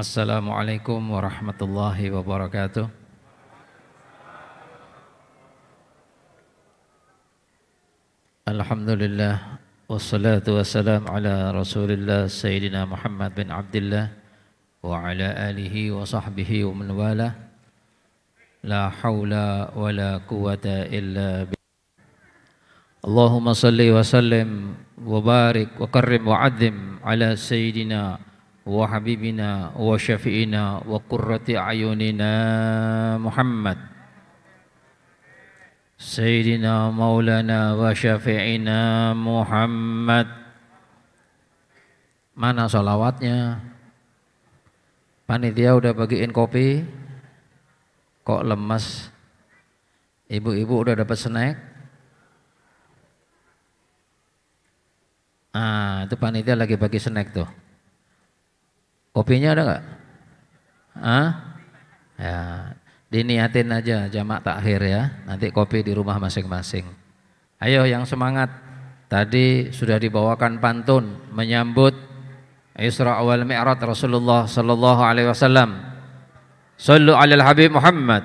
Assalamualaikum warahmatullahi wabarakatuh. Alhamdulillah wassalatu wassalam ala Rasulillah Sayyidina Muhammad bin Abdullah wa ala alihi wa sahbihi wa man wala la haula wa la quwata illa billah Allahumma salli wa sallim wa barik wa karim wa adzim ala Sayyidina Muhammad وحبيبنا وشفيعنا وقرة أعيننا محمد سيدنا مولانا وشفيعنا محمد mana solawatnya panitia udah bagiin kopi kok lemas? ibu-ibu udah dapat snack ah itu panitia lagi bagi snack tuh Kopinya ada nggak? Ah? Ya, diniatin aja jamak takhir ya. Nanti kopi di rumah masing-masing. Ayo yang semangat. Tadi sudah dibawakan pantun menyambut Isra wal Mi'raj Rasulullah sallallahu alaihi wasallam. Sallu Alaihi Habib Muhammad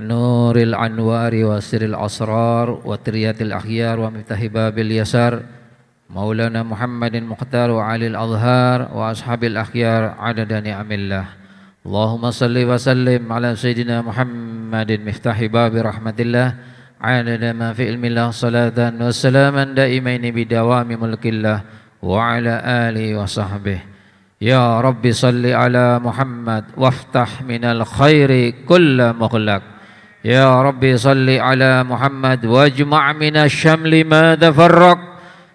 نور الأنوار وسر الأسرار وتريات الأخيار ومفتاح باب اليسار مولانا محمد المختار وعلي الأظهار وأصحاب الأخيار عدد نعم الله اللهم صل وسلم على سيدنا محمد مفتاح باب رحمة الله عدد ما في علم الله صلاة وسلاما دائمين بدوام ملك الله وعلى آله وصحبه يا رب صل على محمد وافتح من الخير كل مغلق يا ربي صل على محمد واجمع من الشمل ما تفرق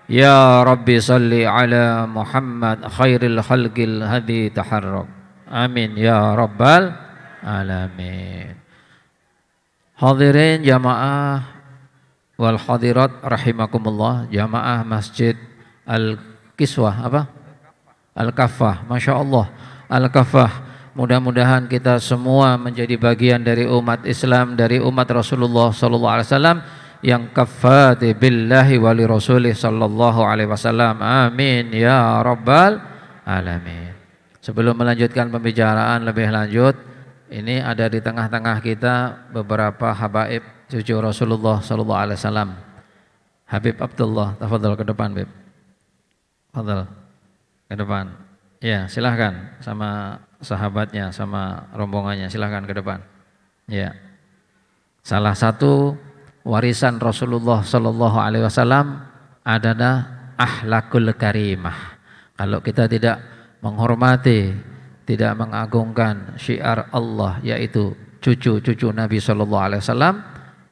يا ربي صل على محمد خير الخلق الهدي تحرك امين يا رب العالمين حاضرين جماعه والحاضرات رحمكم الله جماعه مسجد الكسوه apa الكفه ما شاء الله الكفه Mudah-mudahan kita semua menjadi bagian dari umat Islam, dari umat Rasulullah sallallahu alaihi wasallam yang kafati billahi wa rasulih sallallahu alaihi wasallam. Amin ya rabbal alamin. Sebelum melanjutkan pembicaraan lebih lanjut, ini ada di tengah-tengah kita beberapa habaib cucu Rasulullah sallallahu alaihi wasallam. Habib Abdullah, tafadhol ke depan, Bib. Fadhol. Ke depan. Ya, silahkan sama sahabatnya sama rombongannya. Silahkan ke depan. Ya. Salah satu warisan Rasulullah Shallallahu Alaihi Wasallam adalah ahlakul karimah. Kalau kita tidak menghormati, tidak mengagungkan syiar Allah yaitu cucu-cucu Nabi Shallallahu Alaihi Wasallam,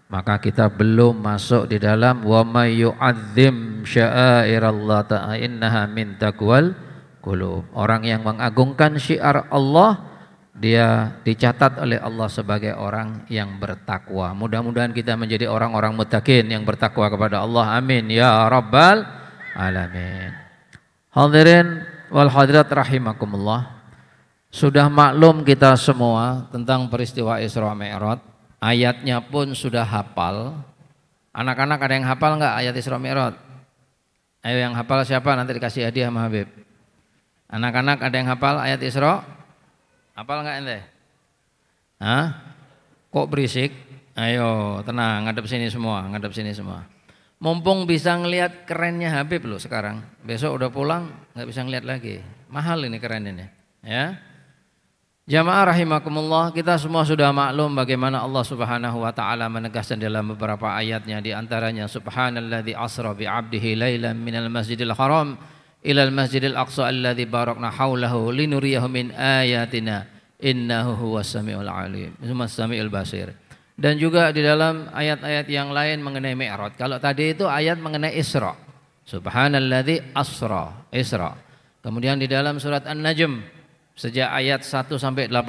maka kita belum masuk di dalam wa mayyu'adzim sya'airallah ta'innaha min taqwal qulub. Orang yang mengagungkan syiar Allah dia dicatat oleh Allah sebagai orang yang bertakwa. Mudah-mudahan kita menjadi orang-orang mutakin yang bertakwa kepada Allah. Amin ya rabbal alamin. Hadirin wal hadirat rahimakumullah. Sudah maklum kita semua tentang peristiwa Isra Mi'raj. Ayatnya pun sudah hafal. Anak-anak ada yang hafal nggak ayat Isra Mi'raj? Ayo yang hafal siapa nanti dikasih hadiah sama Habib. Anak-anak ada yang hafal ayat Isra? Hafal enggak ente? Hah? Kok berisik? Ayo, tenang, ngadep sini semua, ngadep sini semua. Mumpung bisa ngelihat kerennya Habib loh sekarang. Besok udah pulang nggak bisa ngelihat lagi. Mahal ini keren ini, ya. Jamaah rahimakumullah, kita semua sudah maklum bagaimana Allah Subhanahu wa taala menegaskan dalam beberapa ayatnya di antaranya subhanalladzi asra bi 'abdihi lailan minal masjidil haram ilal masjidil aqsa alladhi barakna hawlahu linuriyahu min ayatina innahu huwas samiul alim huwas samiul basir dan juga di dalam ayat-ayat yang lain mengenai mi'raj kalau tadi itu ayat mengenai isra subhanalladzi asra isra kemudian di dalam surat an-najm sejak ayat 1 sampai 18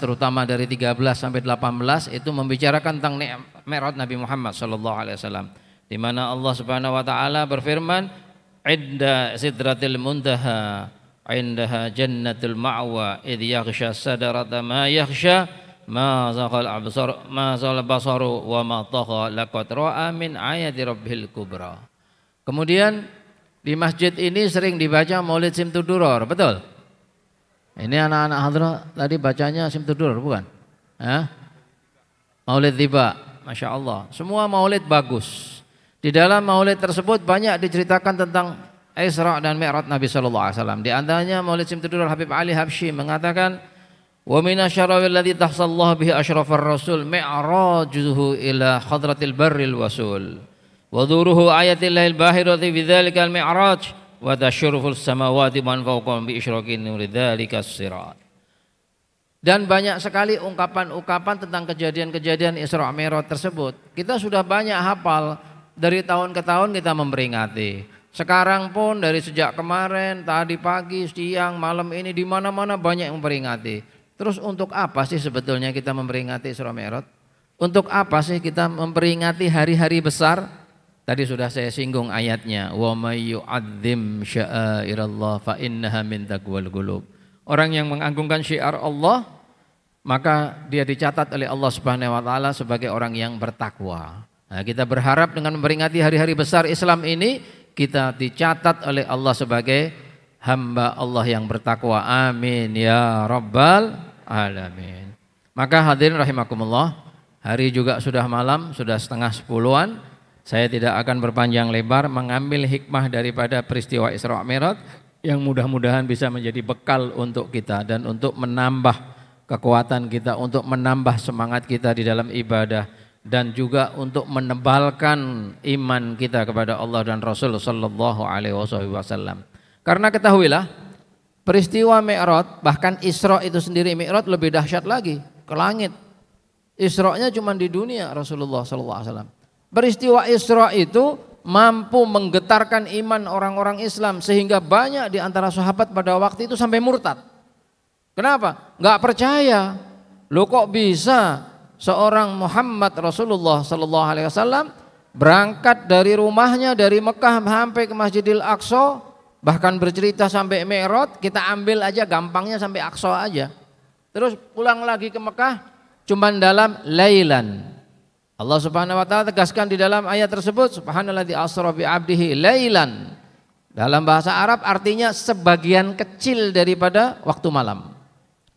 terutama dari 13 sampai 18 itu membicarakan tentang mi'raj Nabi Muhammad sallallahu alaihi wasallam di mana Allah Subhanahu wa taala berfirman inda sidratil muntaha indaha jannatul ma'wa id yaghsha sadarata ma yaghsha ma zaghal absar ma zal basaru wa ma tagha laqad ra'a min ayati rabbil kubra kemudian di masjid ini sering dibaca Maulid Simtuduror betul ini anak-anak hadra tadi bacanya Simtuduror bukan Hah? Maulid Tiba Masya Allah semua maulid bagus di dalam maulid tersebut banyak diceritakan tentang Isra dan Mi'raj Nabi sallallahu alaihi wasallam. Di antaranya Maulid Simtudurul Habib Ali Habsyi mengatakan Wa min asyrafil ladzi tahsallahu bihi asyrafar rasul mi'rajuhu ila khadratil barril wasul. Wa dhuruhu lail bahirati bidzalika al mi'raj wa tasyrufus samawati man fawqahum bi isyrakin nur dzalika sirat. Dan banyak sekali ungkapan-ungkapan tentang kejadian-kejadian Isra Mi'raj tersebut. Kita sudah banyak hafal dari tahun ke tahun kita memperingati. Sekarang pun dari sejak kemarin, tadi pagi, siang, malam ini di mana-mana banyak yang memperingati. Terus untuk apa sih sebetulnya kita memperingati Isra Mi'raj? Untuk apa sih kita memperingati hari-hari besar? Tadi sudah saya singgung ayatnya, wa may sya'airallah fa innaha min taqwal qulub. Orang yang mengagungkan syiar Allah, maka dia dicatat oleh Allah Subhanahu wa taala sebagai orang yang bertakwa. Nah, kita berharap dengan memperingati hari-hari besar Islam ini kita dicatat oleh Allah sebagai hamba Allah yang bertakwa. Amin ya rabbal alamin. Maka hadirin rahimakumullah, hari juga sudah malam, sudah setengah sepuluhan. Saya tidak akan berpanjang lebar mengambil hikmah daripada peristiwa Isra Mi'raj yang mudah-mudahan bisa menjadi bekal untuk kita dan untuk menambah kekuatan kita, untuk menambah semangat kita di dalam ibadah dan juga untuk menebalkan iman kita kepada Allah dan Rasul sallallahu alaihi wasallam. Karena ketahuilah peristiwa Mi'raj bahkan Isra itu sendiri Mi'raj lebih dahsyat lagi ke langit. Isra'nya cuma di dunia Rasulullah sallallahu alaihi wasallam. Peristiwa Isra itu mampu menggetarkan iman orang-orang Islam sehingga banyak di antara sahabat pada waktu itu sampai murtad. Kenapa? Gak percaya. Lo kok bisa seorang Muhammad Rasulullah Sallallahu Alaihi Wasallam berangkat dari rumahnya dari Mekah sampai ke Masjidil Aqsa bahkan bercerita sampai Merot kita ambil aja gampangnya sampai Aqsa aja terus pulang lagi ke Mekah cuman dalam lailan Allah Subhanahu wa taala tegaskan di dalam ayat tersebut Subhanallah di bi abdihi lailan dalam bahasa Arab artinya sebagian kecil daripada waktu malam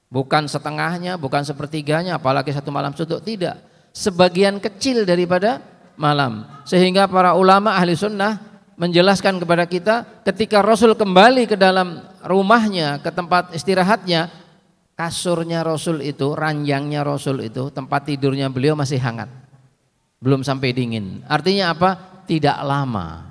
Bukan setengahnya, bukan sepertiganya, apalagi satu malam suntuk, tidak. Sebagian kecil daripada malam. Sehingga para ulama ahli sunnah menjelaskan kepada kita ketika Rasul kembali ke dalam rumahnya, ke tempat istirahatnya, kasurnya Rasul itu, ranjangnya Rasul itu, tempat tidurnya beliau masih hangat. Belum sampai dingin. Artinya apa? Tidak lama.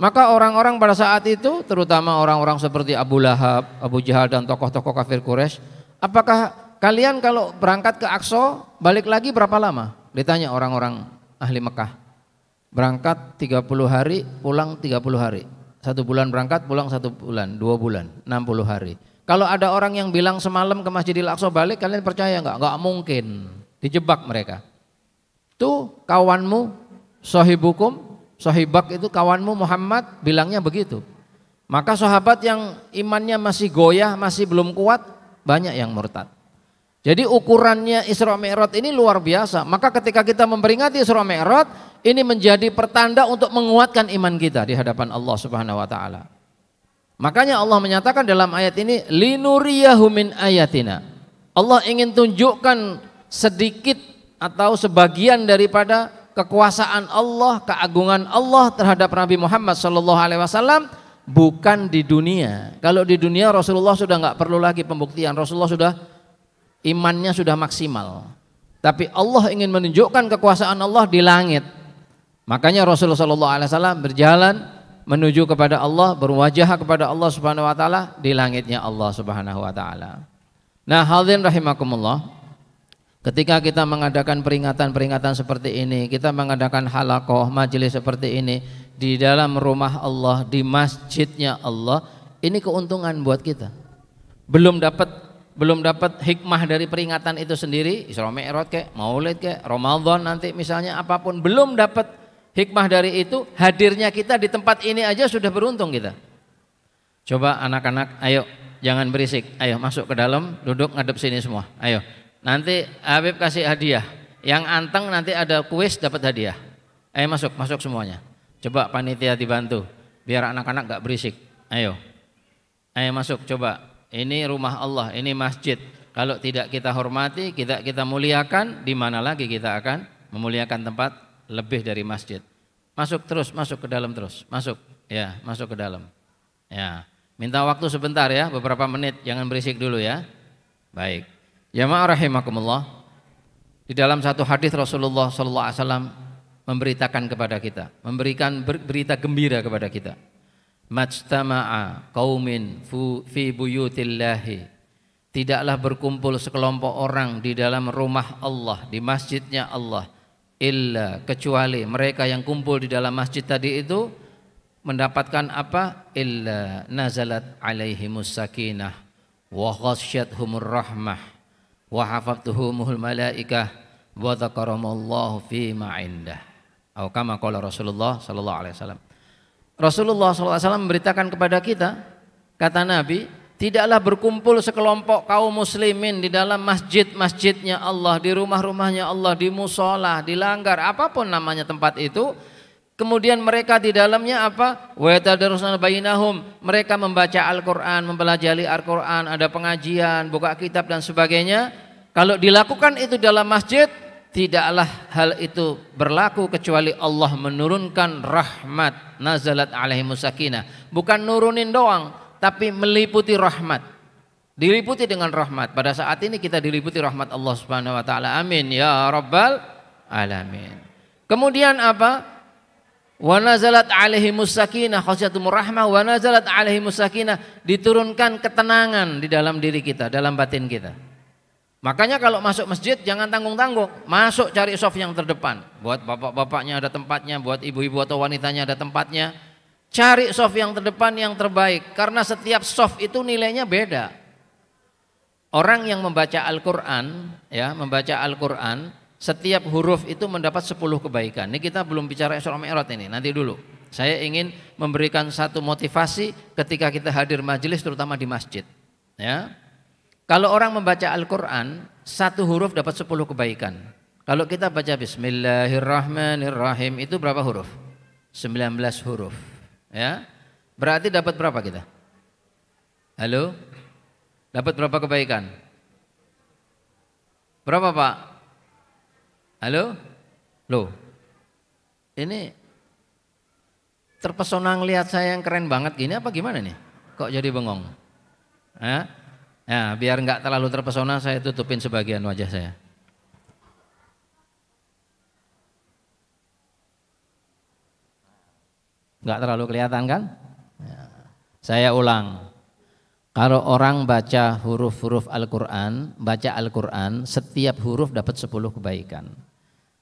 Maka orang-orang pada saat itu, terutama orang-orang seperti Abu Lahab, Abu Jahal dan tokoh-tokoh kafir Quraisy Apakah kalian kalau berangkat ke Aqsa balik lagi berapa lama? Ditanya orang-orang ahli Mekah. Berangkat 30 hari, pulang 30 hari. Satu bulan berangkat, pulang satu bulan, dua bulan, 60 hari. Kalau ada orang yang bilang semalam ke Masjidil Aqsa balik, kalian percaya nggak? Nggak mungkin. Dijebak mereka. Tuh kawanmu, sohibukum, sohibak itu kawanmu Muhammad bilangnya begitu. Maka sahabat yang imannya masih goyah, masih belum kuat, banyak yang murtad. Jadi ukurannya Isra Mi'raj ini luar biasa. Maka ketika kita memperingati Isra Mi'raj, ini menjadi pertanda untuk menguatkan iman kita di hadapan Allah Subhanahu wa taala. Makanya Allah menyatakan dalam ayat ini linuriyahu min ayatina. Allah ingin tunjukkan sedikit atau sebagian daripada kekuasaan Allah, keagungan Allah terhadap Nabi Muhammad sallallahu alaihi wasallam bukan di dunia. Kalau di dunia Rasulullah sudah nggak perlu lagi pembuktian. Rasulullah sudah imannya sudah maksimal. Tapi Allah ingin menunjukkan kekuasaan Allah di langit. Makanya Rasulullah SAW berjalan menuju kepada Allah, berwajah kepada Allah Subhanahu Wa Taala di langitnya Allah Subhanahu Wa Taala. Nah, hadirin rahimakumullah. Ketika kita mengadakan peringatan-peringatan seperti ini, kita mengadakan halakoh, majelis seperti ini, di dalam rumah Allah, di masjidnya Allah, ini keuntungan buat kita. Belum dapat belum dapat hikmah dari peringatan itu sendiri, Isra Mi'raj kek, Maulid kek, Ramadan nanti misalnya apapun belum dapat hikmah dari itu, hadirnya kita di tempat ini aja sudah beruntung kita. Coba anak-anak, ayo jangan berisik. Ayo masuk ke dalam, duduk ngadep sini semua. Ayo. Nanti Habib kasih hadiah. Yang anteng nanti ada kuis dapat hadiah. Ayo masuk, masuk semuanya. Coba panitia dibantu biar anak-anak gak berisik. Ayo. Ayo masuk coba. Ini rumah Allah, ini masjid. Kalau tidak kita hormati, kita kita muliakan, di mana lagi kita akan memuliakan tempat lebih dari masjid. Masuk terus, masuk ke dalam terus. Masuk. Ya, masuk ke dalam. Ya. Minta waktu sebentar ya, beberapa menit, jangan berisik dulu ya. Baik. Ya ma'arahimakumullah. Di dalam satu hadis Rasulullah sallallahu alaihi wasallam memberitakan kepada kita, memberikan berita gembira kepada kita. Majtama'a qaumin fi buyutillahi. Tidaklah berkumpul sekelompok orang di dalam rumah Allah, di masjidnya Allah. Illa kecuali mereka yang kumpul di dalam masjid tadi itu mendapatkan apa? Illa nazalat alaihimus sakinah wa humur rahmah wa hafathuhumul malaikah wa dzakaramallahu fi ma'indah kama Rasulullah sallallahu alaihi wasallam. Rasulullah sallallahu memberitakan kepada kita, kata Nabi, tidaklah berkumpul sekelompok kaum muslimin di dalam masjid-masjidnya Allah, di rumah-rumahnya Allah, di musola, di langgar, apapun namanya tempat itu, Kemudian mereka di dalamnya apa? Mereka membaca Al-Qur'an, mempelajari Al-Qur'an, ada pengajian, buka kitab dan sebagainya. Kalau dilakukan itu dalam masjid, tidaklah hal itu berlaku kecuali Allah menurunkan rahmat nazalat alaihi musakina bukan nurunin doang tapi meliputi rahmat diliputi dengan rahmat pada saat ini kita diliputi rahmat Allah Subhanahu wa taala amin ya rabbal alamin kemudian apa wa nazalat alaihi musakina khasyatum rahmah wa nazalat alaihi musakina diturunkan ketenangan di dalam diri kita dalam batin kita Makanya kalau masuk masjid jangan tanggung-tanggung, masuk cari soft yang terdepan. Buat bapak-bapaknya ada tempatnya, buat ibu-ibu atau wanitanya ada tempatnya. Cari soft yang terdepan yang terbaik karena setiap soft itu nilainya beda. Orang yang membaca Al-Qur'an ya, membaca Al-Qur'an setiap huruf itu mendapat 10 kebaikan. Ini kita belum bicara Isra Mi'raj ini, nanti dulu. Saya ingin memberikan satu motivasi ketika kita hadir majelis terutama di masjid. Ya, kalau orang membaca Al-Quran, satu huruf dapat sepuluh kebaikan. Kalau kita baca Bismillahirrahmanirrahim itu berapa huruf? 19 huruf. Ya. Berarti dapat berapa kita? Halo? Dapat berapa kebaikan? Berapa Pak? Halo? Loh. Ini terpesona ngelihat saya yang keren banget gini apa gimana nih? Kok jadi bengong? Ya? Ya, biar nggak terlalu terpesona saya tutupin sebagian wajah saya. Nggak terlalu kelihatan kan? Ya. Saya ulang. Kalau orang baca huruf-huruf Al-Quran, baca Al-Quran, setiap huruf dapat 10 kebaikan.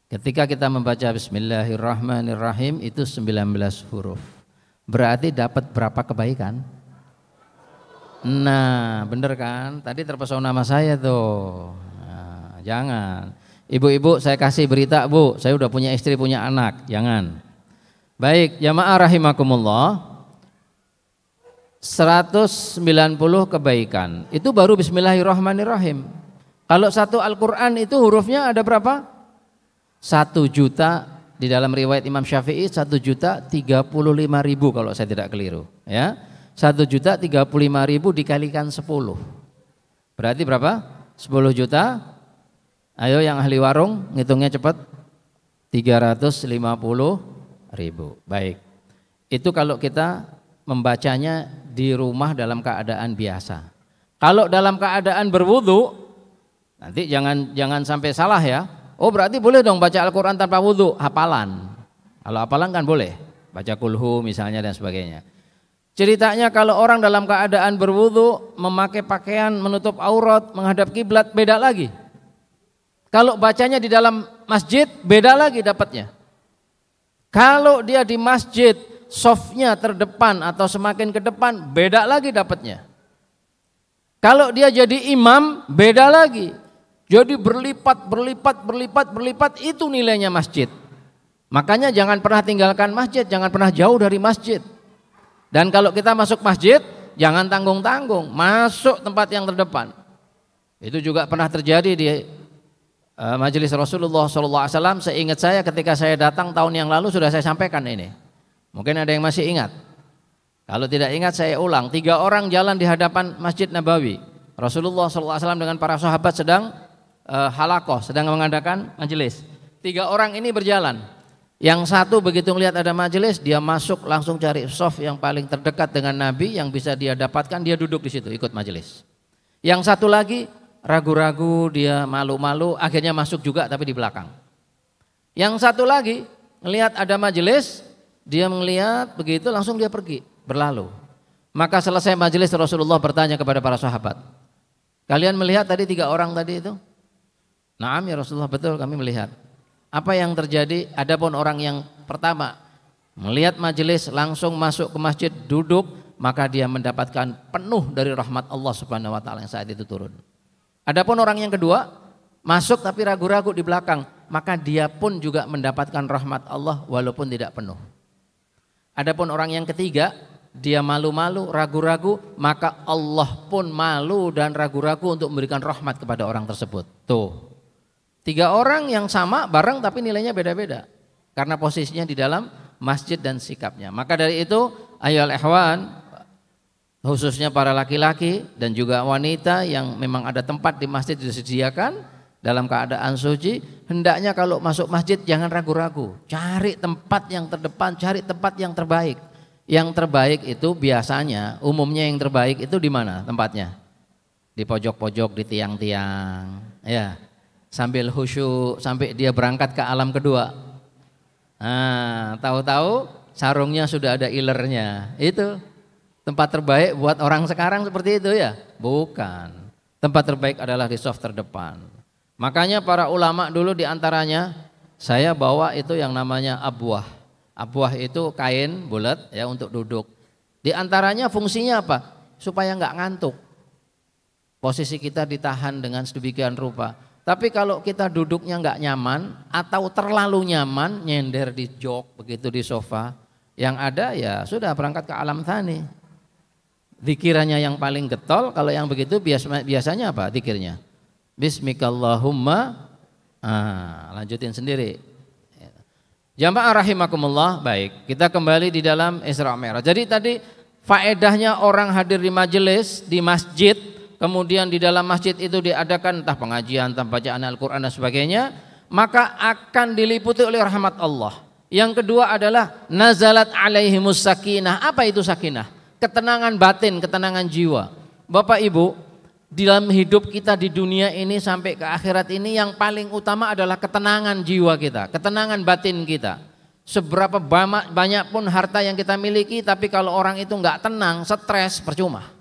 Ketika kita membaca Bismillahirrahmanirrahim itu 19 huruf. Berarti dapat berapa kebaikan? Nah, bener kan? Tadi terpesona nama saya tuh. Nah, jangan. Ibu-ibu, saya kasih berita, Bu. Saya udah punya istri, punya anak. Jangan. Baik, jamaah rahimakumullah. 190 kebaikan. Itu baru bismillahirrahmanirrahim. Kalau satu Al-Qur'an itu hurufnya ada berapa? Satu juta di dalam riwayat Imam Syafi'i satu juta tiga puluh lima ribu kalau saya tidak keliru ya satu juta tiga puluh lima ribu dikalikan sepuluh, Berarti berapa? Sepuluh juta. Ayo yang ahli warung, ngitungnya cepat. puluh ribu. Baik. Itu kalau kita membacanya di rumah dalam keadaan biasa. Kalau dalam keadaan berwudu, nanti jangan jangan sampai salah ya. Oh berarti boleh dong baca Al-Quran tanpa wudu, hafalan. Kalau hafalan kan boleh, baca kulhu misalnya dan sebagainya. Ceritanya kalau orang dalam keadaan berwudu, memakai pakaian menutup aurat, menghadap kiblat beda lagi. Kalau bacanya di dalam masjid beda lagi dapatnya. Kalau dia di masjid softnya terdepan atau semakin ke depan beda lagi dapatnya. Kalau dia jadi imam beda lagi. Jadi berlipat, berlipat, berlipat, berlipat itu nilainya masjid. Makanya jangan pernah tinggalkan masjid, jangan pernah jauh dari masjid. Dan kalau kita masuk masjid, jangan tanggung-tanggung, masuk tempat yang terdepan. Itu juga pernah terjadi di eh, majelis Rasulullah SAW. Seingat saya ketika saya datang tahun yang lalu sudah saya sampaikan ini. Mungkin ada yang masih ingat. Kalau tidak ingat saya ulang. Tiga orang jalan di hadapan Masjid Nabawi. Rasulullah SAW dengan para sahabat sedang eh, halakoh, sedang mengadakan majelis. Tiga orang ini berjalan. Yang satu begitu melihat ada majelis, dia masuk langsung cari soft yang paling terdekat dengan Nabi yang bisa dia dapatkan, dia duduk di situ ikut majelis. Yang satu lagi ragu-ragu, dia malu-malu, akhirnya masuk juga tapi di belakang. Yang satu lagi melihat ada majelis, dia melihat begitu langsung dia pergi, berlalu. Maka selesai majelis Rasulullah bertanya kepada para sahabat, "Kalian melihat tadi tiga orang tadi itu?" Naam ya Rasulullah, betul kami melihat. Apa yang terjadi? Adapun orang yang pertama melihat majelis langsung masuk ke masjid duduk maka dia mendapatkan penuh dari rahmat Allah Subhanahu wa taala yang saat itu turun. Adapun orang yang kedua masuk tapi ragu-ragu di belakang, maka dia pun juga mendapatkan rahmat Allah walaupun tidak penuh. Adapun orang yang ketiga dia malu-malu, ragu-ragu, maka Allah pun malu dan ragu-ragu untuk memberikan rahmat kepada orang tersebut. Tuh. Tiga orang yang sama bareng tapi nilainya beda-beda karena posisinya di dalam masjid dan sikapnya. Maka dari itu ayo ehwan khususnya para laki-laki dan juga wanita yang memang ada tempat di masjid disediakan dalam keadaan suci hendaknya kalau masuk masjid jangan ragu-ragu cari tempat yang terdepan cari tempat yang terbaik yang terbaik itu biasanya umumnya yang terbaik itu di mana tempatnya di pojok-pojok di tiang-tiang ya sambil khusyuk sampai dia berangkat ke alam kedua. Nah, tahu-tahu sarungnya sudah ada ilernya. Itu tempat terbaik buat orang sekarang seperti itu ya? Bukan. Tempat terbaik adalah di soft terdepan. Makanya para ulama dulu diantaranya saya bawa itu yang namanya abwah. Abwah itu kain bulat ya untuk duduk. Di antaranya fungsinya apa? Supaya nggak ngantuk. Posisi kita ditahan dengan sedemikian rupa tapi kalau kita duduknya nggak nyaman atau terlalu nyaman nyender di jok begitu di sofa, yang ada ya sudah berangkat ke alam tani. Dikiranya yang paling getol, kalau yang begitu biasanya apa dikirnya? Bismikallahumma, ah, lanjutin sendiri. Jamaah rahimakumullah, baik. Kita kembali di dalam Isra Mi'raj. Jadi tadi faedahnya orang hadir di majelis, di masjid, kemudian di dalam masjid itu diadakan entah pengajian, entah bacaan Al-Quran dan sebagainya, maka akan diliputi oleh rahmat Allah. Yang kedua adalah nazalat alaihi musakinah. Apa itu sakinah? Ketenangan batin, ketenangan jiwa. Bapak Ibu, dalam hidup kita di dunia ini sampai ke akhirat ini yang paling utama adalah ketenangan jiwa kita, ketenangan batin kita. Seberapa banyak pun harta yang kita miliki, tapi kalau orang itu nggak tenang, stres, percuma.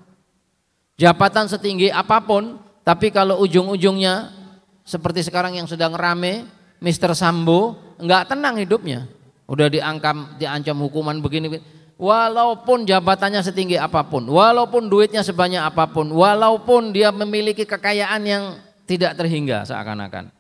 Jabatan setinggi apapun, tapi kalau ujung-ujungnya seperti sekarang yang sedang rame, Mr. Sambo, nggak tenang hidupnya. Udah diangkam, diancam hukuman begini. Walaupun jabatannya setinggi apapun, walaupun duitnya sebanyak apapun, walaupun dia memiliki kekayaan yang tidak terhingga seakan-akan.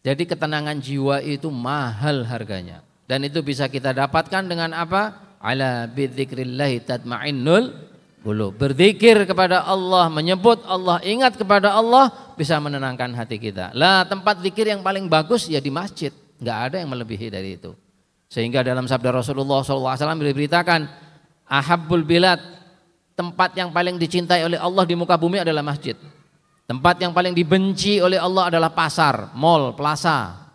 Jadi ketenangan jiwa itu mahal harganya. Dan itu bisa kita dapatkan dengan apa? Ala bidzikrillah tatma'innul Bulu. Berzikir kepada Allah, menyebut Allah, ingat kepada Allah bisa menenangkan hati kita. Lah tempat zikir yang paling bagus ya di masjid. Nggak ada yang melebihi dari itu. Sehingga dalam sabda Rasulullah SAW diberitakan, ahabbul bilad, tempat yang paling dicintai oleh Allah di muka bumi adalah masjid. Tempat yang paling dibenci oleh Allah adalah pasar, mall, plaza.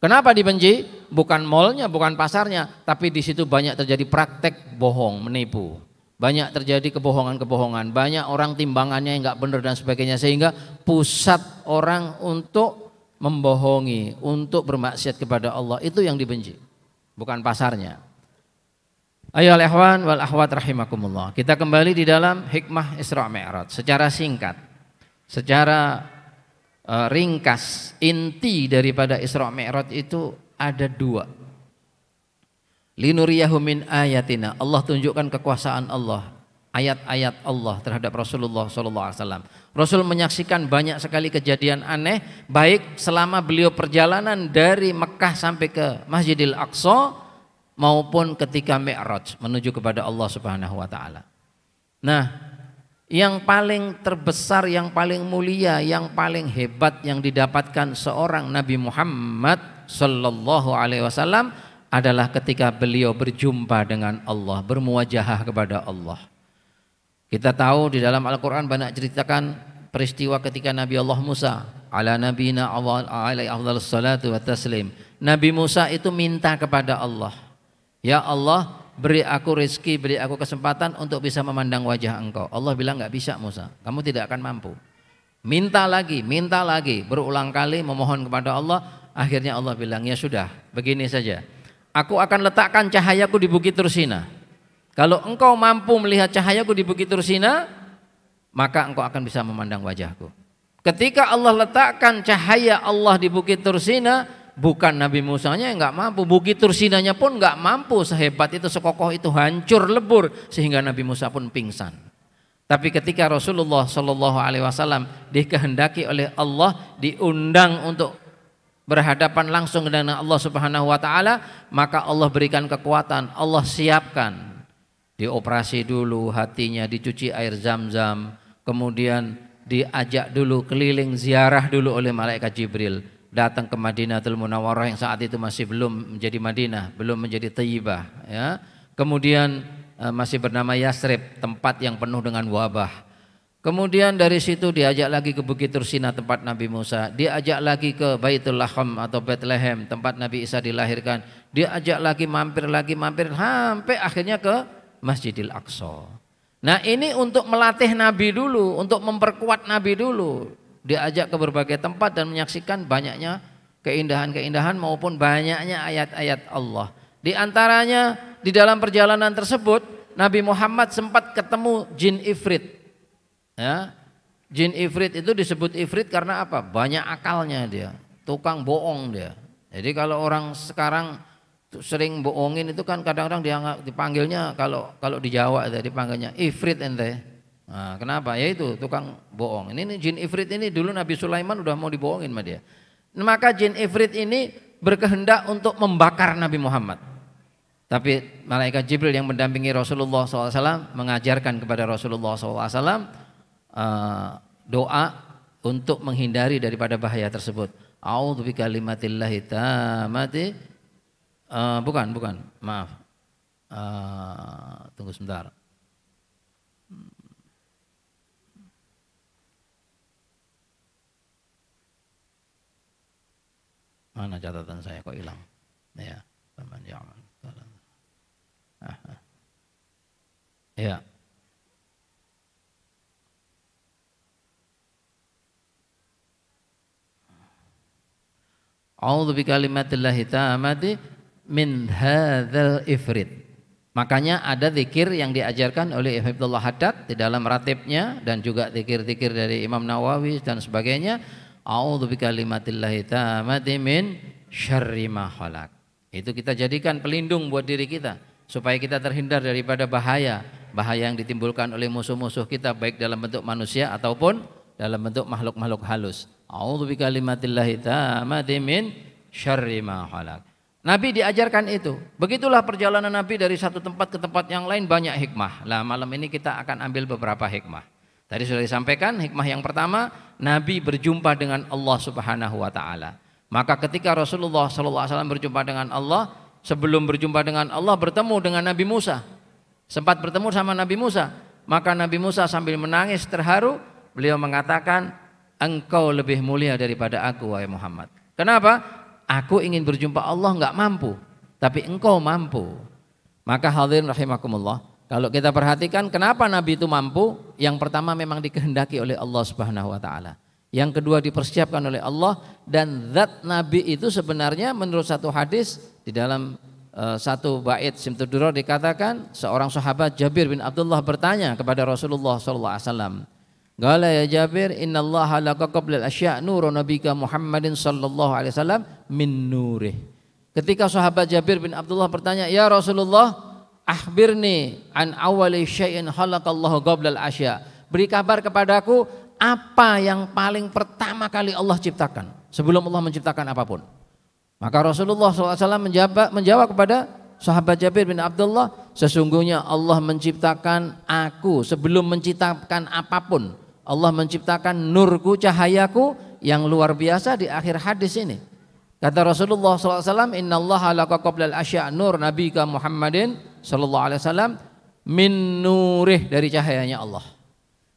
Kenapa dibenci? Bukan mallnya, bukan pasarnya, tapi di situ banyak terjadi praktek bohong, menipu. Banyak terjadi kebohongan-kebohongan, banyak orang timbangannya yang nggak benar dan sebagainya sehingga pusat orang untuk membohongi, untuk bermaksiat kepada Allah itu yang dibenci, bukan pasarnya. Ayo ikhwan wal ahwat rahimakumullah. Kita kembali di dalam hikmah Isra Mi'raj secara singkat. Secara eh, ringkas inti daripada Isra Mi'raj itu ada dua Linuriyahumin ayatina. Allah tunjukkan kekuasaan Allah, ayat-ayat Allah terhadap Rasulullah sallallahu alaihi wasallam. Rasul menyaksikan banyak sekali kejadian aneh baik selama beliau perjalanan dari Mekah sampai ke Masjidil Aqsa maupun ketika Mi'raj menuju kepada Allah Subhanahu wa taala. Nah, yang paling terbesar, yang paling mulia, yang paling hebat yang didapatkan seorang Nabi Muhammad sallallahu alaihi wasallam adalah ketika beliau berjumpa dengan Allah, bermuajahah kepada Allah. Kita tahu di dalam Al-Quran banyak ceritakan peristiwa ketika Nabi Allah Musa ala nabina awal salatu wa taslim. Nabi Musa itu minta kepada Allah. Ya Allah, beri aku rezeki, beri aku kesempatan untuk bisa memandang wajah engkau. Allah bilang nggak bisa Musa, kamu tidak akan mampu. Minta lagi, minta lagi, berulang kali memohon kepada Allah. Akhirnya Allah bilang, ya sudah, begini saja Aku akan letakkan cahayaku di bukit Tursina. Kalau engkau mampu melihat cahayaku di bukit Tursina, maka engkau akan bisa memandang wajahku. Ketika Allah letakkan cahaya Allah di bukit Tursina, bukan Nabi Musa nya enggak mampu, bukit Tursinanya pun enggak mampu sehebat itu, sekokoh itu hancur lebur sehingga Nabi Musa pun pingsan. Tapi ketika Rasulullah Shallallahu Alaihi Wasallam dikehendaki oleh Allah diundang untuk berhadapan langsung dengan Allah Subhanahu wa taala, maka Allah berikan kekuatan, Allah siapkan. Dioperasi dulu hatinya, dicuci air zam-zam, kemudian diajak dulu keliling ziarah dulu oleh malaikat Jibril datang ke Madinatul Munawwarah yang saat itu masih belum menjadi Madinah, belum menjadi Thayyibah ya. Kemudian eh, masih bernama Yasrib, tempat yang penuh dengan wabah. Kemudian dari situ diajak lagi ke Bukit Tursina tempat Nabi Musa, diajak lagi ke Baitul Lahom atau Bethlehem tempat Nabi Isa dilahirkan, diajak lagi mampir lagi mampir sampai akhirnya ke Masjidil Aqsa. Nah, ini untuk melatih Nabi dulu, untuk memperkuat Nabi dulu. Diajak ke berbagai tempat dan menyaksikan banyaknya keindahan-keindahan maupun banyaknya ayat-ayat Allah. Di antaranya di dalam perjalanan tersebut Nabi Muhammad sempat ketemu jin Ifrit Ya. Jin ifrit itu disebut ifrit karena apa? Banyak akalnya dia, tukang bohong dia. Jadi kalau orang sekarang sering bohongin itu kan kadang-kadang dianggap dipanggilnya kalau kalau di Jawa itu ya, dipanggilnya ifrit ente. Nah, kenapa? Ya itu tukang bohong. Ini, ini jin ifrit ini dulu Nabi Sulaiman udah mau dibohongin sama dia. Maka jin ifrit ini berkehendak untuk membakar Nabi Muhammad. Tapi malaikat Jibril yang mendampingi Rasulullah SAW mengajarkan kepada Rasulullah SAW Eh, doa untuk menghindari daripada bahaya tersebut. A'udzu bi kalimatillahi tamati eh, bukan, bukan. Maaf. Uh, tunggu sebentar. mana catatan saya kok hilang ya teman yang ah, ah. ya A'udzu bi ta'amati min hadzal ifrit. Makanya ada zikir yang diajarkan oleh Ibnu Abdullah Haddad di dalam ratibnya dan juga zikir-zikir dari Imam Nawawi dan sebagainya. A'udzu bi ta'amati min syarri ma khalaq. Itu kita jadikan pelindung buat diri kita supaya kita terhindar daripada bahaya, bahaya yang ditimbulkan oleh musuh-musuh kita baik dalam bentuk manusia ataupun dalam bentuk makhluk-makhluk halus. A'udzu bikalimatillahi tammati min syarri ma halak. Nabi diajarkan itu. Begitulah perjalanan Nabi dari satu tempat ke tempat yang lain banyak hikmah. Lah malam ini kita akan ambil beberapa hikmah. Tadi sudah disampaikan hikmah yang pertama, Nabi berjumpa dengan Allah Subhanahu wa taala. Maka ketika Rasulullah sallallahu alaihi wasallam berjumpa dengan Allah, sebelum berjumpa dengan Allah bertemu dengan Nabi Musa. Sempat bertemu sama Nabi Musa. Maka Nabi Musa sambil menangis terharu, beliau mengatakan, engkau lebih mulia daripada aku wahai Muhammad. Kenapa? Aku ingin berjumpa Allah enggak mampu, tapi engkau mampu. Maka hadirin rahimakumullah, kalau kita perhatikan kenapa Nabi itu mampu? Yang pertama memang dikehendaki oleh Allah Subhanahu wa taala. Yang kedua dipersiapkan oleh Allah dan zat Nabi itu sebenarnya menurut satu hadis di dalam eh, satu bait Simtuduro dikatakan seorang sahabat Jabir bin Abdullah bertanya kepada Rasulullah SAW Qala ya Jabir innallaha laka qabla al-asya' nuru nabika Muhammadin sallallahu alaihi wasallam min nurih. Ketika sahabat Jabir bin Abdullah bertanya, "Ya Rasulullah, ahbirni an awali syai'in khalaqallahu qabla al-asya'." Beri kabar kepadaku apa yang paling pertama kali Allah ciptakan sebelum Allah menciptakan apapun. Maka Rasulullah SAW menjawab, menjawab kepada sahabat Jabir bin Abdullah, sesungguhnya Allah menciptakan aku sebelum menciptakan apapun. Allah menciptakan nurku, cahayaku yang luar biasa di akhir hadis ini. Kata Rasulullah SAW, Inna Allah laka qablal asya' nur Nabi Muhammadin Sallallahu Alaihi Wasallam min nurih dari cahayanya Allah.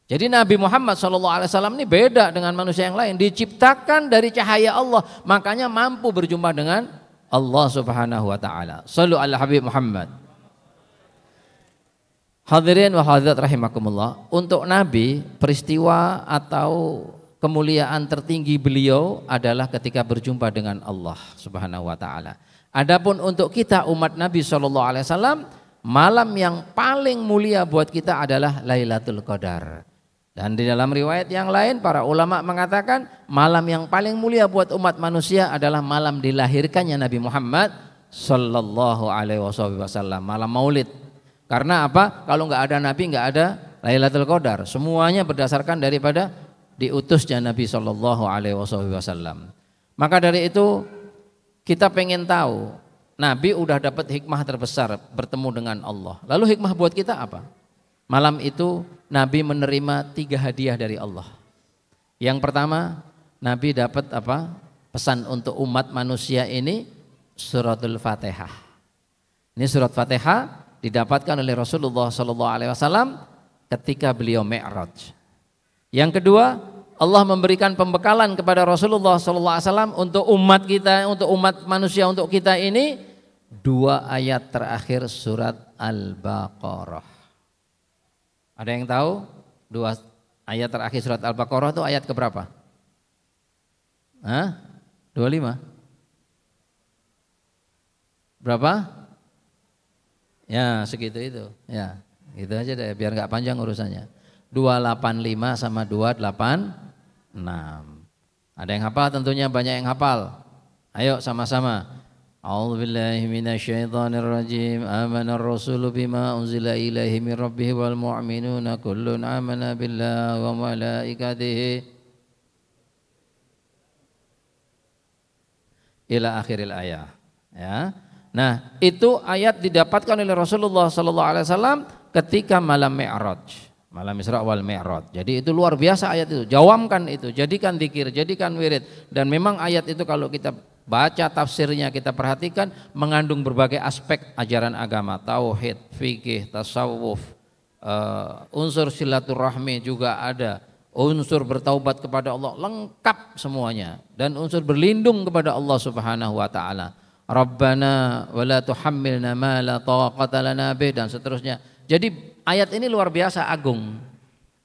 Jadi Nabi Muhammad SAW ini beda dengan manusia yang lain. Diciptakan dari cahaya Allah, makanya mampu berjumpa dengan Allah Subhanahu Wa Taala. Sallu ala Habib Muhammad. Hadirin wa hadirat rahimakumullah, untuk Nabi peristiwa atau kemuliaan tertinggi beliau adalah ketika berjumpa dengan Allah Subhanahu wa taala. Adapun untuk kita umat Nabi Shallallahu alaihi wasallam, malam yang paling mulia buat kita adalah Lailatul Qadar. Dan di dalam riwayat yang lain para ulama mengatakan malam yang paling mulia buat umat manusia adalah malam dilahirkannya Nabi Muhammad Shallallahu alaihi wasallam, malam Maulid karena apa? Kalau nggak ada nabi nggak ada Lailatul Qadar. Semuanya berdasarkan daripada diutusnya Nabi Shallallahu Alaihi Wasallam. Maka dari itu kita pengen tahu Nabi udah dapat hikmah terbesar bertemu dengan Allah. Lalu hikmah buat kita apa? Malam itu Nabi menerima tiga hadiah dari Allah. Yang pertama Nabi dapat apa? Pesan untuk umat manusia ini suratul fatihah. Ini surat fatihah didapatkan oleh Rasulullah Sallallahu Alaihi Wasallam ketika beliau Mi'raj. Yang kedua, Allah memberikan pembekalan kepada Rasulullah Sallallahu Alaihi Wasallam untuk umat kita, untuk umat manusia, untuk kita ini dua ayat terakhir surat Al-Baqarah. Ada yang tahu dua ayat terakhir surat Al-Baqarah itu ayat keberapa? Hah? lima. Berapa? Ya segitu itu. Ya gitu aja deh biar nggak panjang urusannya. 285 sama 286. Ada yang hafal tentunya banyak yang hafal. Ayo sama-sama. A'udzu billahi minasyaitonir rajim. Amana ar-rasulu bima unzila ilaihi min rabbih wal mu'minuna kullun amana billahi wa malaikatihi ila akhiril ayah. Ya. Nah, itu ayat didapatkan oleh Rasulullah sallallahu alaihi wasallam ketika malam Mi'raj. Malam Isra wal Mi'raj. Jadi itu luar biasa ayat itu. Jawamkan itu, jadikan zikir, jadikan wirid. Dan memang ayat itu kalau kita baca tafsirnya, kita perhatikan mengandung berbagai aspek ajaran agama, tauhid, fikih, tasawuf, uh, unsur silaturahmi juga ada, unsur bertaubat kepada Allah, lengkap semuanya dan unsur berlindung kepada Allah Subhanahu wa taala. Rabbana wala tuhammilna ma la taqata lana bih dan seterusnya. Jadi ayat ini luar biasa agung.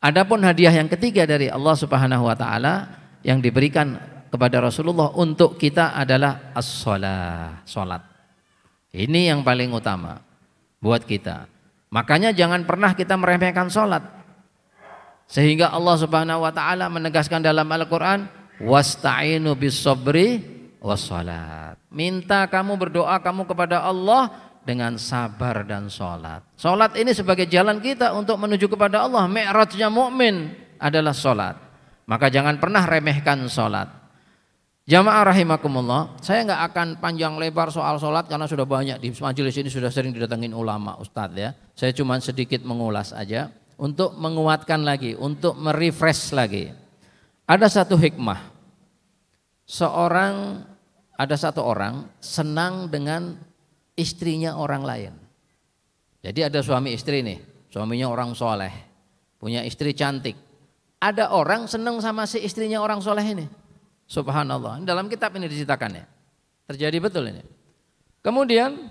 Adapun hadiah yang ketiga dari Allah Subhanahu wa taala yang diberikan kepada Rasulullah untuk kita adalah as-shalah, salat. Ini yang paling utama buat kita. Makanya jangan pernah kita meremehkan salat. Sehingga Allah Subhanahu wa taala menegaskan dalam Al-Qur'an wasta'inu bis sabri wassalat. Minta kamu berdoa kamu kepada Allah dengan sabar dan solat. Solat ini sebagai jalan kita untuk menuju kepada Allah. Mi'rajnya mukmin adalah solat. Maka jangan pernah remehkan sholat. Jamaah rahimakumullah, saya nggak akan panjang lebar soal sholat karena sudah banyak di majelis ini sudah sering didatengin ulama, ustadz ya. Saya cuma sedikit mengulas aja untuk menguatkan lagi, untuk merefresh lagi. Ada satu hikmah. Seorang ada satu orang senang dengan istrinya orang lain. Jadi ada suami istri nih, suaminya orang soleh, punya istri cantik. Ada orang senang sama si istrinya orang soleh ini. Subhanallah. dalam kitab ini diceritakan ya. Terjadi betul ini. Kemudian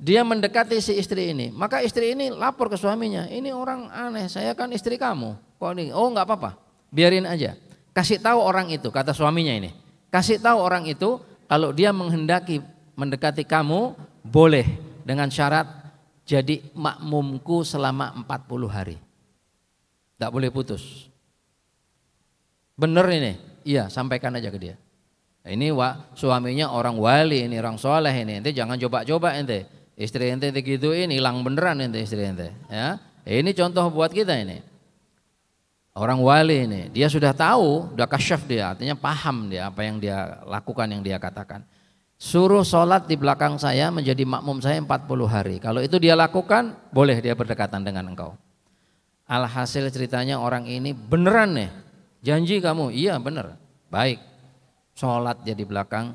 dia mendekati si istri ini. Maka istri ini lapor ke suaminya. Ini orang aneh, saya kan istri kamu. Kok ini? Oh enggak apa-apa, biarin aja. Kasih tahu orang itu, kata suaminya ini. Kasih tahu orang itu kalau dia menghendaki mendekati kamu, boleh dengan syarat jadi makmumku selama 40 hari. Tidak boleh putus. Benar ini? Iya, sampaikan aja ke dia. Nah, ini wa, suaminya orang wali ini, orang soleh ini. Ente jangan coba-coba ente. Istri ente, gitu ini hilang beneran ente istri ente. Ya, ini contoh buat kita ini. Orang wali ini, dia sudah tahu, sudah kasyaf dia, artinya paham dia apa yang dia lakukan, yang dia katakan. Suruh sholat di belakang saya menjadi makmum saya 40 hari. Kalau itu dia lakukan, boleh dia berdekatan dengan engkau. Alhasil ceritanya orang ini beneran nih, janji kamu, iya bener, baik. Sholat jadi belakang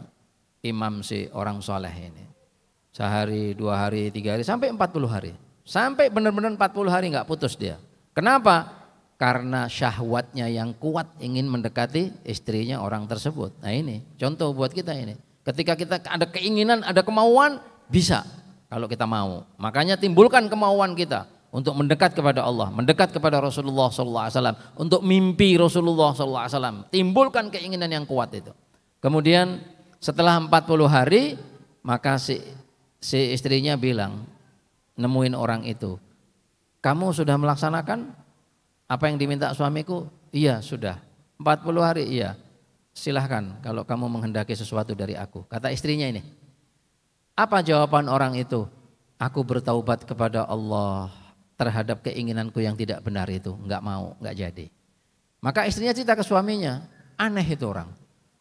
imam si orang soleh ini. Sehari, dua hari, tiga hari, sampai 40 hari. Sampai bener-bener benar 40 hari nggak putus dia. Kenapa? karena syahwatnya yang kuat ingin mendekati istrinya orang tersebut. Nah ini contoh buat kita ini. Ketika kita ada keinginan, ada kemauan, bisa kalau kita mau. Makanya timbulkan kemauan kita untuk mendekat kepada Allah, mendekat kepada Rasulullah SAW, untuk mimpi Rasulullah SAW. Timbulkan keinginan yang kuat itu. Kemudian setelah 40 hari, maka si, si istrinya bilang, nemuin orang itu. Kamu sudah melaksanakan apa yang diminta suamiku? Iya, sudah. 40 hari, iya. Silahkan kalau kamu menghendaki sesuatu dari aku. Kata istrinya ini. Apa jawaban orang itu? Aku bertaubat kepada Allah terhadap keinginanku yang tidak benar itu. Enggak mau, enggak jadi. Maka istrinya cerita ke suaminya. Aneh itu orang.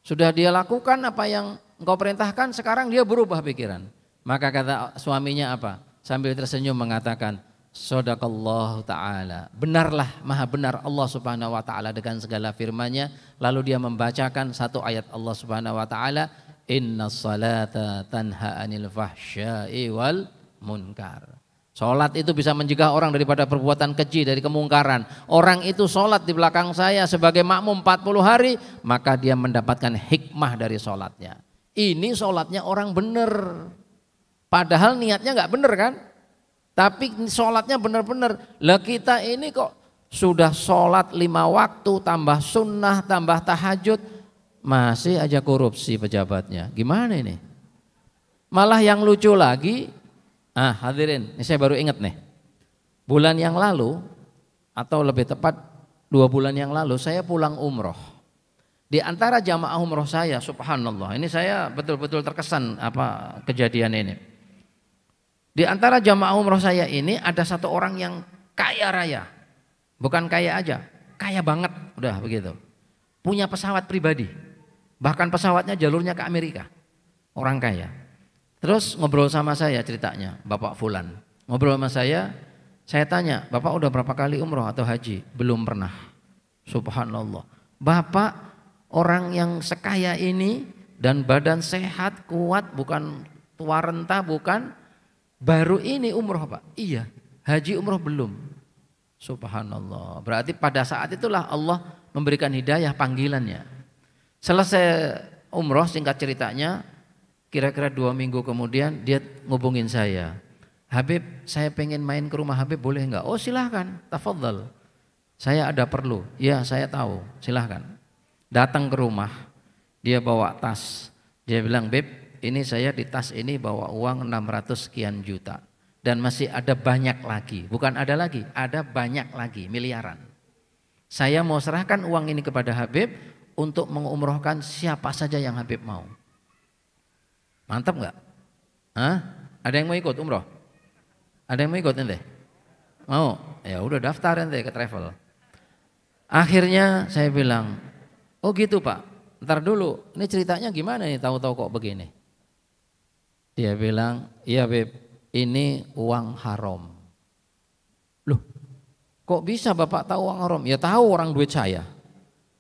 Sudah dia lakukan apa yang engkau perintahkan, sekarang dia berubah pikiran. Maka kata suaminya apa? Sambil tersenyum mengatakan, Sodakallahu ta'ala. Benarlah, maha benar Allah subhanahu wa ta'ala dengan segala firmanya. Lalu dia membacakan satu ayat Allah subhanahu wa ta'ala. Inna salata tanha anil fahsyai wal munkar. Sholat itu bisa mencegah orang daripada perbuatan keji, dari kemungkaran. Orang itu sholat di belakang saya sebagai makmum 40 hari, maka dia mendapatkan hikmah dari sholatnya. Ini sholatnya orang benar. Padahal niatnya nggak benar kan? Tapi sholatnya benar-benar. Lah kita ini kok sudah sholat lima waktu, tambah sunnah, tambah tahajud, masih aja korupsi pejabatnya. Gimana ini? Malah yang lucu lagi, ah hadirin, ini saya baru ingat nih. Bulan yang lalu, atau lebih tepat dua bulan yang lalu, saya pulang umroh. Di antara jamaah umroh saya, subhanallah, ini saya betul-betul terkesan apa kejadian ini. Di antara jamaah umroh saya ini ada satu orang yang kaya raya. Bukan kaya aja, kaya banget udah begitu. Punya pesawat pribadi. Bahkan pesawatnya jalurnya ke Amerika. Orang kaya. Terus ngobrol sama saya ceritanya, Bapak Fulan. Ngobrol sama saya, saya tanya, Bapak udah berapa kali umroh atau haji? Belum pernah. Subhanallah. Bapak orang yang sekaya ini dan badan sehat, kuat, bukan tua renta, bukan Baru ini umroh Pak. Iya, haji umroh belum. Subhanallah. Berarti pada saat itulah Allah memberikan hidayah panggilannya. Selesai umroh singkat ceritanya, kira-kira dua minggu kemudian dia ngubungin saya. Habib, saya pengen main ke rumah Habib boleh enggak? Oh silahkan, tafadhal. Saya ada perlu. Ya saya tahu, silahkan. Datang ke rumah, dia bawa tas. Dia bilang, Beb, ini saya di tas ini bawa uang 600 sekian juta dan masih ada banyak lagi, bukan ada lagi, ada banyak lagi miliaran. Saya mau serahkan uang ini kepada Habib untuk mengumrohkan siapa saja yang Habib mau. Mantap nggak? Hah? Ada yang mau ikut umroh? Ada yang mau ikut ente? Mau? Ya udah daftar ente ke travel. Akhirnya saya bilang, oh gitu pak, ntar dulu, ini ceritanya gimana nih tahu-tahu kok begini? Dia bilang, iya Beb, ini uang haram. Loh, kok bisa Bapak tahu uang haram? Ya tahu orang duit saya.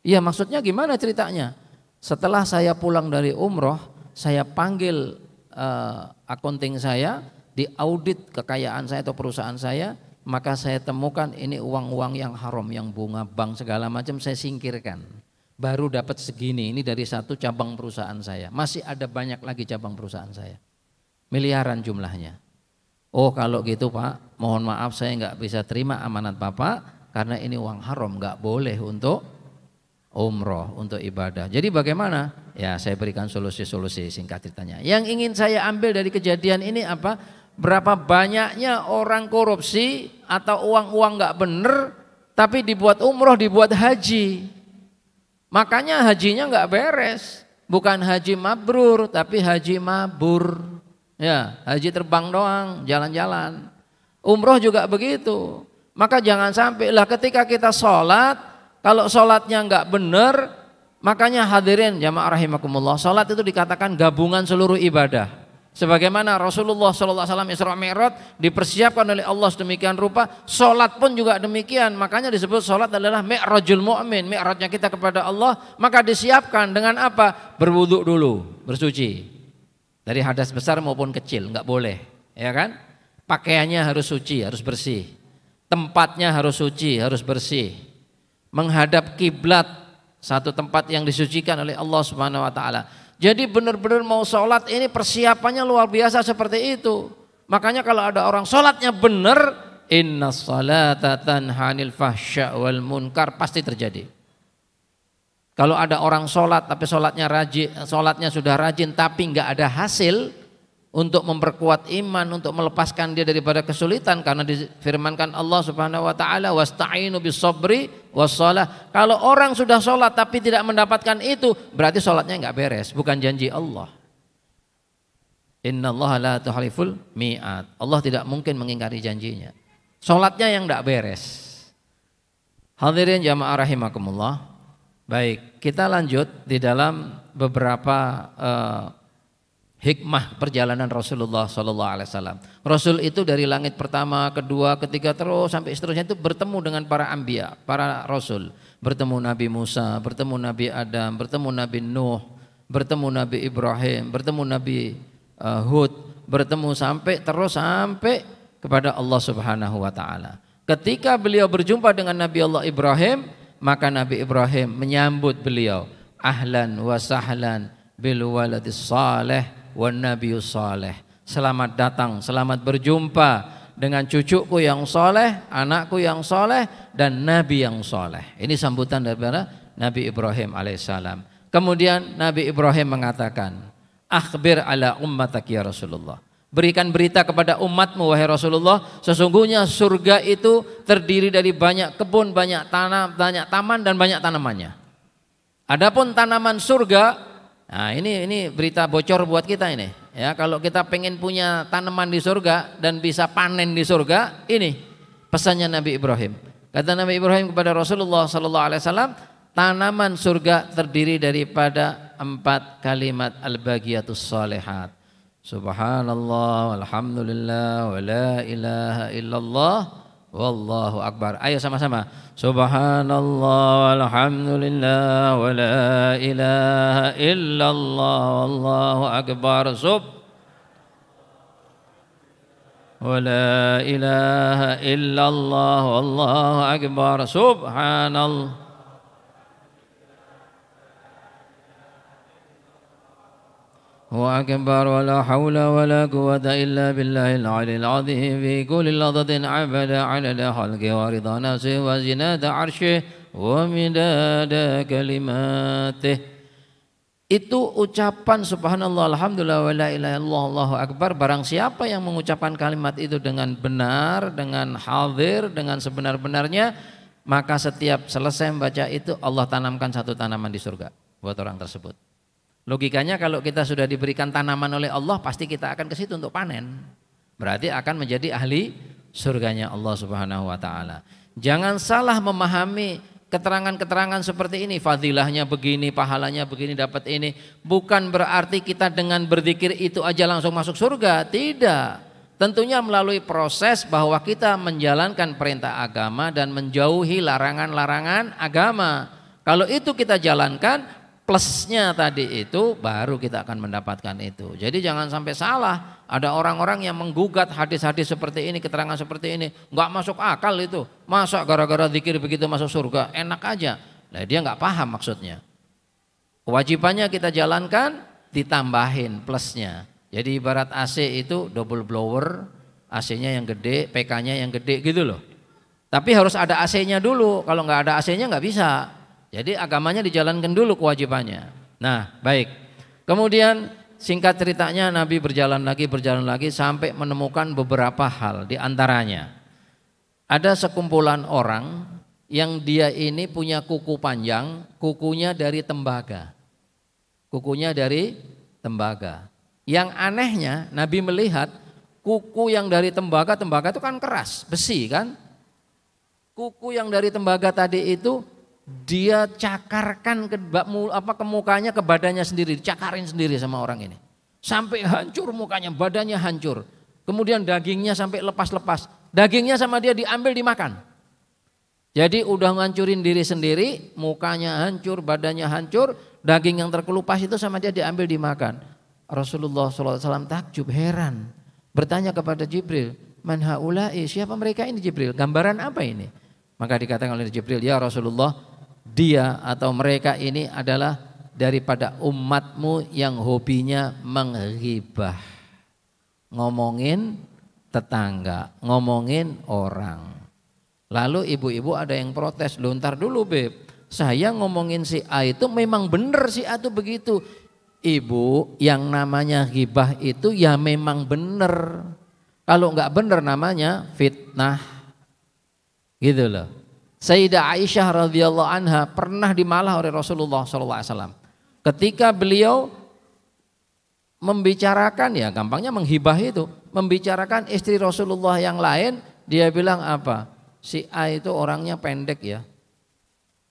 Iya maksudnya gimana ceritanya? Setelah saya pulang dari umroh, saya panggil uh, akunting saya, di audit kekayaan saya atau perusahaan saya, maka saya temukan ini uang-uang yang haram, yang bunga bank segala macam saya singkirkan. Baru dapat segini, ini dari satu cabang perusahaan saya. Masih ada banyak lagi cabang perusahaan saya miliaran jumlahnya. Oh kalau gitu Pak, mohon maaf saya nggak bisa terima amanat Bapak karena ini uang haram, nggak boleh untuk umroh, untuk ibadah. Jadi bagaimana? Ya saya berikan solusi-solusi singkat ceritanya. Yang ingin saya ambil dari kejadian ini apa? Berapa banyaknya orang korupsi atau uang-uang nggak benar tapi dibuat umroh, dibuat haji. Makanya hajinya nggak beres. Bukan haji mabrur tapi haji mabur. Ya, haji terbang doang, jalan-jalan. Umroh juga begitu. Maka jangan sampai lah ketika kita sholat, kalau sholatnya enggak benar, makanya hadirin jamaah rahimakumullah, sholat itu dikatakan gabungan seluruh ibadah. Sebagaimana Rasulullah SAW Isra Mi'raj dipersiapkan oleh Allah sedemikian rupa, sholat pun juga demikian. Makanya disebut sholat adalah mi'rajul mu'min, mi'rajnya kita kepada Allah. Maka disiapkan dengan apa? Berwuduk dulu, bersuci. Dari hadas besar maupun kecil, nggak boleh, ya kan? Pakaiannya harus suci, harus bersih. Tempatnya harus suci, harus bersih. Menghadap kiblat satu tempat yang disucikan oleh Allah Subhanahu wa taala. Jadi benar-benar mau sholat ini persiapannya luar biasa seperti itu. Makanya kalau ada orang sholatnya benar, inna salata tanhanil fahsya wal munkar pasti terjadi. Kalau ada orang sholat tapi sholatnya rajin, sholatnya sudah rajin tapi nggak ada hasil untuk memperkuat iman, untuk melepaskan dia daripada kesulitan karena difirmankan Allah Subhanahu wa taala wasta'inu bis sabri wassalah. Kalau orang sudah sholat tapi tidak mendapatkan itu, berarti sholatnya nggak beres, bukan janji Allah. Inna la tuhliful mi'at. Allah tidak mungkin mengingkari janjinya. Sholatnya yang tidak beres. Hadirin jamaah rahimakumullah. Baik, kita lanjut di dalam beberapa uh, hikmah perjalanan Rasulullah Sallallahu Alaihi Wasallam. Rasul itu dari langit pertama, kedua, ketiga terus sampai seterusnya itu bertemu dengan para ambia, para Rasul. Bertemu Nabi Musa, bertemu Nabi Adam, bertemu Nabi Nuh, bertemu Nabi Ibrahim, bertemu Nabi uh, Hud, bertemu sampai terus sampai kepada Allah Subhanahu Wa Taala. Ketika beliau berjumpa dengan Nabi Allah Ibrahim, maka Nabi Ibrahim menyambut beliau ahlan wa sahlan bil waladis saleh wa nabiyus saleh. Selamat datang, selamat berjumpa dengan cucuku yang soleh, anakku yang soleh, dan nabi yang soleh. Ini sambutan daripada Nabi Ibrahim alaihissalam. Kemudian Nabi Ibrahim mengatakan, akhbir ala ummatak ya Rasulullah. Berikan berita kepada umatmu wahai Rasulullah, sesungguhnya surga itu terdiri dari banyak kebun, banyak tanam, banyak taman dan banyak tanamannya. Adapun tanaman surga, nah ini ini berita bocor buat kita ini. Ya, kalau kita pengen punya tanaman di surga dan bisa panen di surga, ini pesannya Nabi Ibrahim. Kata Nabi Ibrahim kepada Rasulullah saw alaihi wasallam, tanaman surga terdiri daripada empat kalimat al-bagiyatus salihat سبحان الله والحمد لله ولا إله إلا الله والله أكبر أيها سما سما سبحان الله والحمد لله ولا إله إلا الله والله أكبر سب ولا إله إلا الله والله أكبر سبحان الله هو أكبر ولا حول ولا قوة إلا بالله العلي العظيم في كل لحظة عبد على خلقه ورضا نفسه وزناد عرشه ومداد كلماته itu ucapan subhanallah alhamdulillah la ilaha illallah allahu akbar barang siapa yang mengucapkan kalimat itu dengan benar dengan hadir dengan sebenar-benarnya maka setiap selesai membaca itu Allah tanamkan satu tanaman di surga buat orang tersebut Logikanya kalau kita sudah diberikan tanaman oleh Allah pasti kita akan ke situ untuk panen. Berarti akan menjadi ahli surganya Allah Subhanahu wa taala. Jangan salah memahami keterangan-keterangan seperti ini, fadilahnya begini, pahalanya begini, dapat ini. Bukan berarti kita dengan berzikir itu aja langsung masuk surga, tidak. Tentunya melalui proses bahwa kita menjalankan perintah agama dan menjauhi larangan-larangan agama. Kalau itu kita jalankan, plusnya tadi itu baru kita akan mendapatkan itu. Jadi jangan sampai salah ada orang-orang yang menggugat hadis-hadis seperti ini, keterangan seperti ini, nggak masuk akal itu. Masa gara-gara zikir begitu masuk surga, enak aja. Nah, dia nggak paham maksudnya. Kewajibannya kita jalankan, ditambahin plusnya. Jadi ibarat AC itu double blower, AC-nya yang gede, PK-nya yang gede gitu loh. Tapi harus ada AC-nya dulu. Kalau nggak ada AC-nya nggak bisa. Jadi agamanya dijalankan dulu kewajibannya. Nah, baik. Kemudian singkat ceritanya Nabi berjalan lagi, berjalan lagi sampai menemukan beberapa hal di antaranya. Ada sekumpulan orang yang dia ini punya kuku panjang, kukunya dari tembaga. Kukunya dari tembaga. Yang anehnya Nabi melihat kuku yang dari tembaga, tembaga itu kan keras, besi kan? Kuku yang dari tembaga tadi itu dia cakarkan ke apa ke mukanya ke badannya sendiri, cakarin sendiri sama orang ini. Sampai hancur mukanya, badannya hancur. Kemudian dagingnya sampai lepas-lepas. Dagingnya sama dia diambil dimakan. Jadi udah ngancurin diri sendiri, mukanya hancur, badannya hancur, daging yang terkelupas itu sama dia diambil dimakan. Rasulullah SAW takjub, heran. Bertanya kepada Jibril, Man haulai, siapa mereka ini Jibril? Gambaran apa ini? Maka dikatakan oleh Jibril, ya Rasulullah, dia atau mereka ini adalah daripada umatmu yang hobinya menghibah. Ngomongin tetangga, ngomongin orang. Lalu ibu-ibu ada yang protes, lontar dulu Beb. Saya ngomongin si A itu memang benar si A itu begitu. Ibu yang namanya hibah itu ya memang benar. Kalau nggak benar namanya fitnah. Gitu loh. Sayyidah Aisyah radhiyallahu anha pernah dimalah oleh Rasulullah SAW. Ketika beliau membicarakan ya gampangnya menghibah itu, membicarakan istri Rasulullah yang lain, dia bilang apa? Si A itu orangnya pendek ya.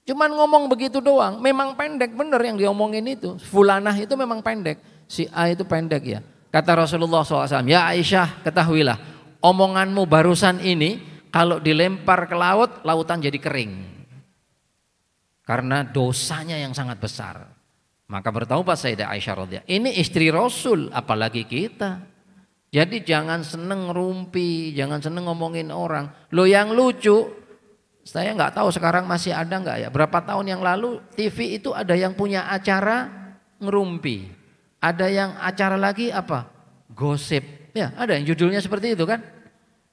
Cuman ngomong begitu doang, memang pendek bener yang diomongin itu. Fulanah itu memang pendek, si A itu pendek ya. Kata Rasulullah SAW, ya Aisyah ketahuilah, omonganmu barusan ini kalau dilempar ke laut, lautan jadi kering. Karena dosanya yang sangat besar. Maka bertaubat Sayyidah Aisyah radhiyallahu Ini istri Rasul, apalagi kita. Jadi jangan seneng rumpi, jangan seneng ngomongin orang. Lo yang lucu, saya nggak tahu sekarang masih ada nggak ya. Berapa tahun yang lalu TV itu ada yang punya acara ngerumpi. Ada yang acara lagi apa? Gosip. Ya ada yang judulnya seperti itu kan.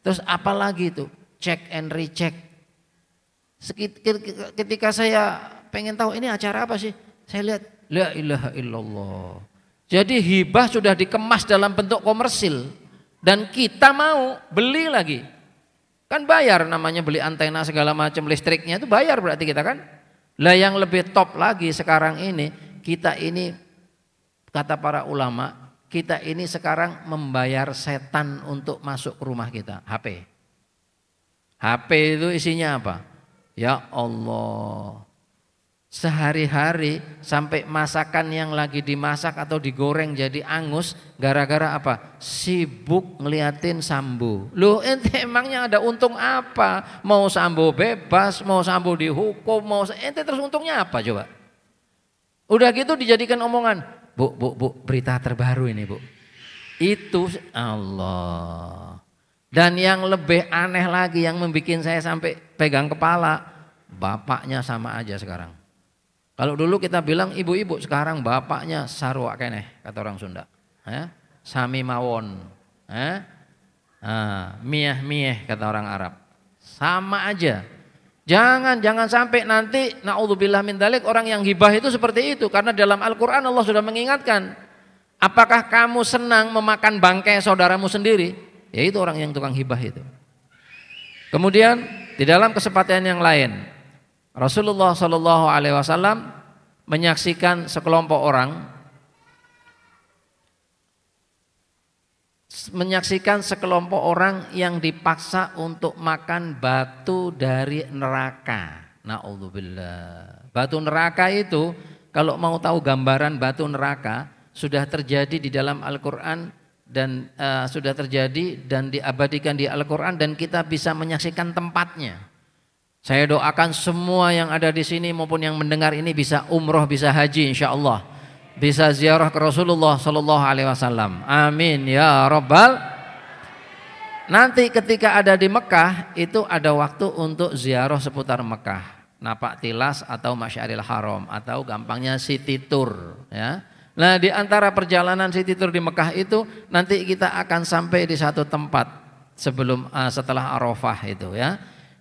Terus apalagi itu? check and recheck. Ketika saya pengen tahu ini acara apa sih, saya lihat la ilaha illallah. Jadi hibah sudah dikemas dalam bentuk komersil dan kita mau beli lagi. Kan bayar namanya beli antena segala macam listriknya itu bayar berarti kita kan. Lah yang lebih top lagi sekarang ini kita ini kata para ulama kita ini sekarang membayar setan untuk masuk ke rumah kita HP. HP itu isinya apa? Ya Allah. Sehari-hari sampai masakan yang lagi dimasak atau digoreng jadi angus gara-gara apa? Sibuk ngeliatin sambu. Lu ente emangnya ada untung apa? Mau sambu bebas, mau sambu dihukum, mau ente terus untungnya apa coba? Udah gitu dijadikan omongan, Bu, bu, bu, berita terbaru ini, Bu. Itu Allah. Dan yang lebih aneh lagi yang membuat saya sampai pegang kepala, bapaknya sama aja sekarang. Kalau dulu kita bilang ibu-ibu, sekarang bapaknya sarwa keneh, kata orang Sunda. Eh? Sami mawon. Eh? Ah, mieh mieh kata orang Arab. Sama aja. Jangan jangan sampai nanti naudzubillah min dalik orang yang hibah itu seperti itu karena dalam Al-Qur'an Allah sudah mengingatkan. Apakah kamu senang memakan bangkai saudaramu sendiri? Yaitu orang yang tukang hibah itu. Kemudian di dalam kesempatan yang lain, Rasulullah Shallallahu Alaihi Wasallam menyaksikan sekelompok orang menyaksikan sekelompok orang yang dipaksa untuk makan batu dari neraka. Na'udzubillah. Batu neraka itu kalau mau tahu gambaran batu neraka sudah terjadi di dalam Al-Qur'an dan uh, sudah terjadi dan diabadikan di Al-Qur'an dan kita bisa menyaksikan tempatnya. Saya doakan semua yang ada di sini maupun yang mendengar ini bisa umroh, bisa haji insya Allah. Bisa ziarah ke Rasulullah Sallallahu Alaihi Wasallam. Amin ya Robbal. Nanti ketika ada di Mekah itu ada waktu untuk ziarah seputar Mekah. Napak Tilas atau Masyaril Haram atau gampangnya City Tour ya. Nah di antara perjalanan Siti Tur di Mekah itu nanti kita akan sampai di satu tempat sebelum uh, setelah Arafah itu ya.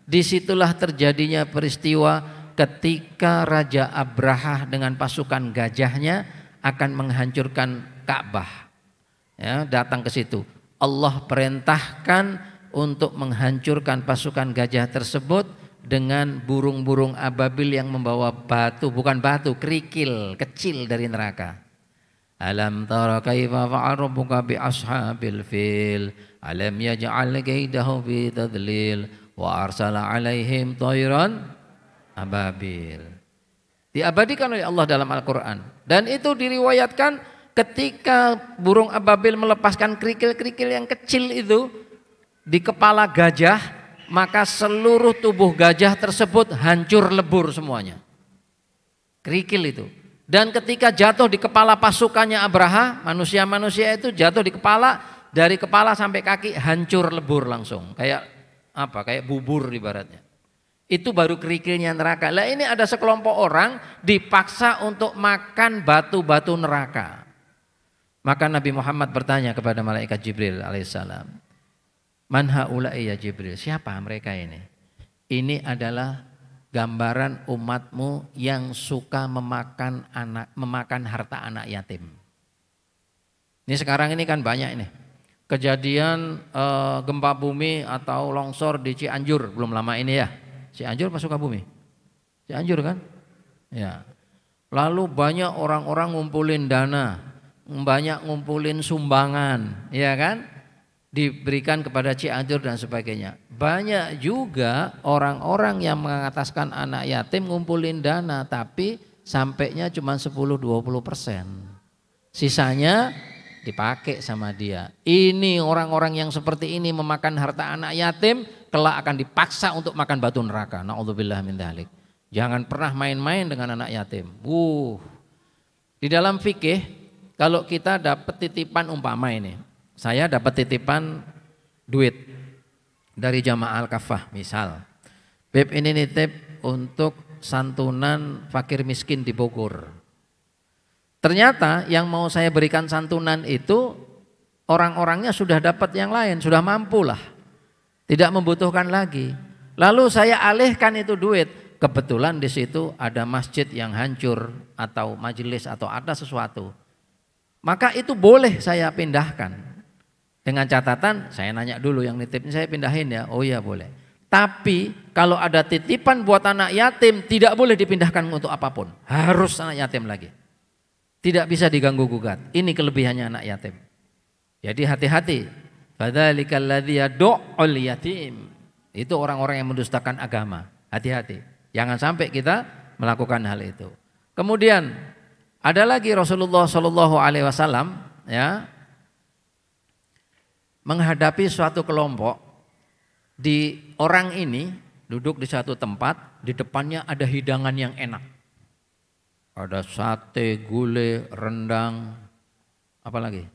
Disitulah terjadinya peristiwa ketika Raja Abraha dengan pasukan gajahnya akan menghancurkan Ka'bah. Ya, datang ke situ. Allah perintahkan untuk menghancurkan pasukan gajah tersebut dengan burung-burung ababil yang membawa batu, bukan batu, kerikil kecil dari neraka. Alam tara kaifa fa'al rabbuka bi ashabil fil Alam yaj'al kaidahu bi tadlil wa arsala alaihim tayran ababil diabadikan oleh Allah dalam Al-Quran dan itu diriwayatkan ketika burung ababil melepaskan kerikil-kerikil yang kecil itu di kepala gajah maka seluruh tubuh gajah tersebut hancur lebur semuanya kerikil itu dan ketika jatuh di kepala pasukannya Abraha, manusia-manusia itu jatuh di kepala, dari kepala sampai kaki hancur lebur langsung. Kayak apa? Kayak bubur ibaratnya. Itu baru kerikilnya neraka. Lah ini ada sekelompok orang dipaksa untuk makan batu-batu neraka. Maka Nabi Muhammad bertanya kepada malaikat Jibril alaihissalam. Man ya Jibril? Siapa mereka ini? Ini adalah gambaran umatmu yang suka memakan anak memakan harta anak yatim. Ini sekarang ini kan banyak ini. Kejadian e, gempa bumi atau longsor di Cianjur belum lama ini ya. Cianjur masuk ke bumi. Cianjur kan? Ya. Lalu banyak orang-orang ngumpulin dana, banyak ngumpulin sumbangan, ya kan? diberikan kepada Cianjur dan sebagainya. Banyak juga orang-orang yang mengataskan anak yatim ngumpulin dana tapi sampainya cuma 10-20 persen. Sisanya dipakai sama dia. Ini orang-orang yang seperti ini memakan harta anak yatim kelak akan dipaksa untuk makan batu neraka. Na'udzubillah min dalik. Jangan pernah main-main dengan anak yatim. Uh. Di dalam fikih kalau kita dapat titipan umpama ini, saya dapat titipan duit dari jamaah Al-Kafah misal. Beb ini nitip untuk santunan fakir miskin di Bogor. Ternyata yang mau saya berikan santunan itu orang-orangnya sudah dapat yang lain, sudah mampu lah. Tidak membutuhkan lagi. Lalu saya alihkan itu duit. Kebetulan di situ ada masjid yang hancur atau majelis atau ada sesuatu. Maka itu boleh saya pindahkan. Dengan catatan saya nanya dulu yang nitipin saya pindahin ya. Oh iya boleh. Tapi kalau ada titipan buat anak yatim tidak boleh dipindahkan untuk apapun. Harus anak yatim lagi. Tidak bisa diganggu gugat. Ini kelebihannya anak yatim. Jadi hati-hati. yatim. Itu orang-orang yang mendustakan agama. Hati-hati. Jangan sampai kita melakukan hal itu. Kemudian ada lagi Rasulullah Shallallahu alaihi wasallam ya menghadapi suatu kelompok di orang ini duduk di satu tempat, di depannya ada hidangan yang enak. Ada sate, gulai, rendang, apalagi?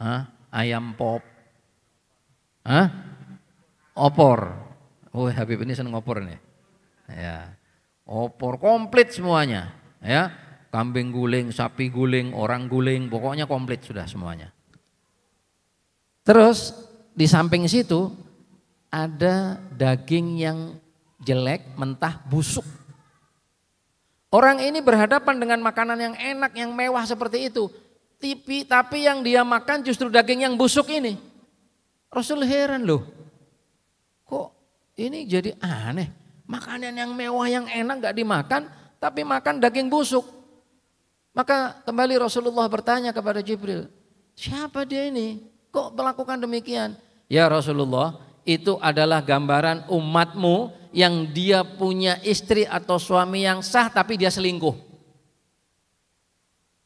Hah? Ayam pop. Hah? Opor. Oh, Habib ini seneng opor nih. Ya. Opor komplit semuanya, ya. Kambing guling, sapi guling, orang guling, pokoknya komplit sudah semuanya. Terus di samping situ ada daging yang jelek, mentah, busuk. Orang ini berhadapan dengan makanan yang enak, yang mewah seperti itu. Tipi, tapi yang dia makan justru daging yang busuk ini. Rasul heran loh. Kok ini jadi aneh. Makanan yang mewah, yang enak gak dimakan, tapi makan daging busuk. Maka kembali Rasulullah bertanya kepada Jibril, siapa dia ini? Kok melakukan demikian? Ya Rasulullah, itu adalah gambaran umatmu yang dia punya istri atau suami yang sah tapi dia selingkuh.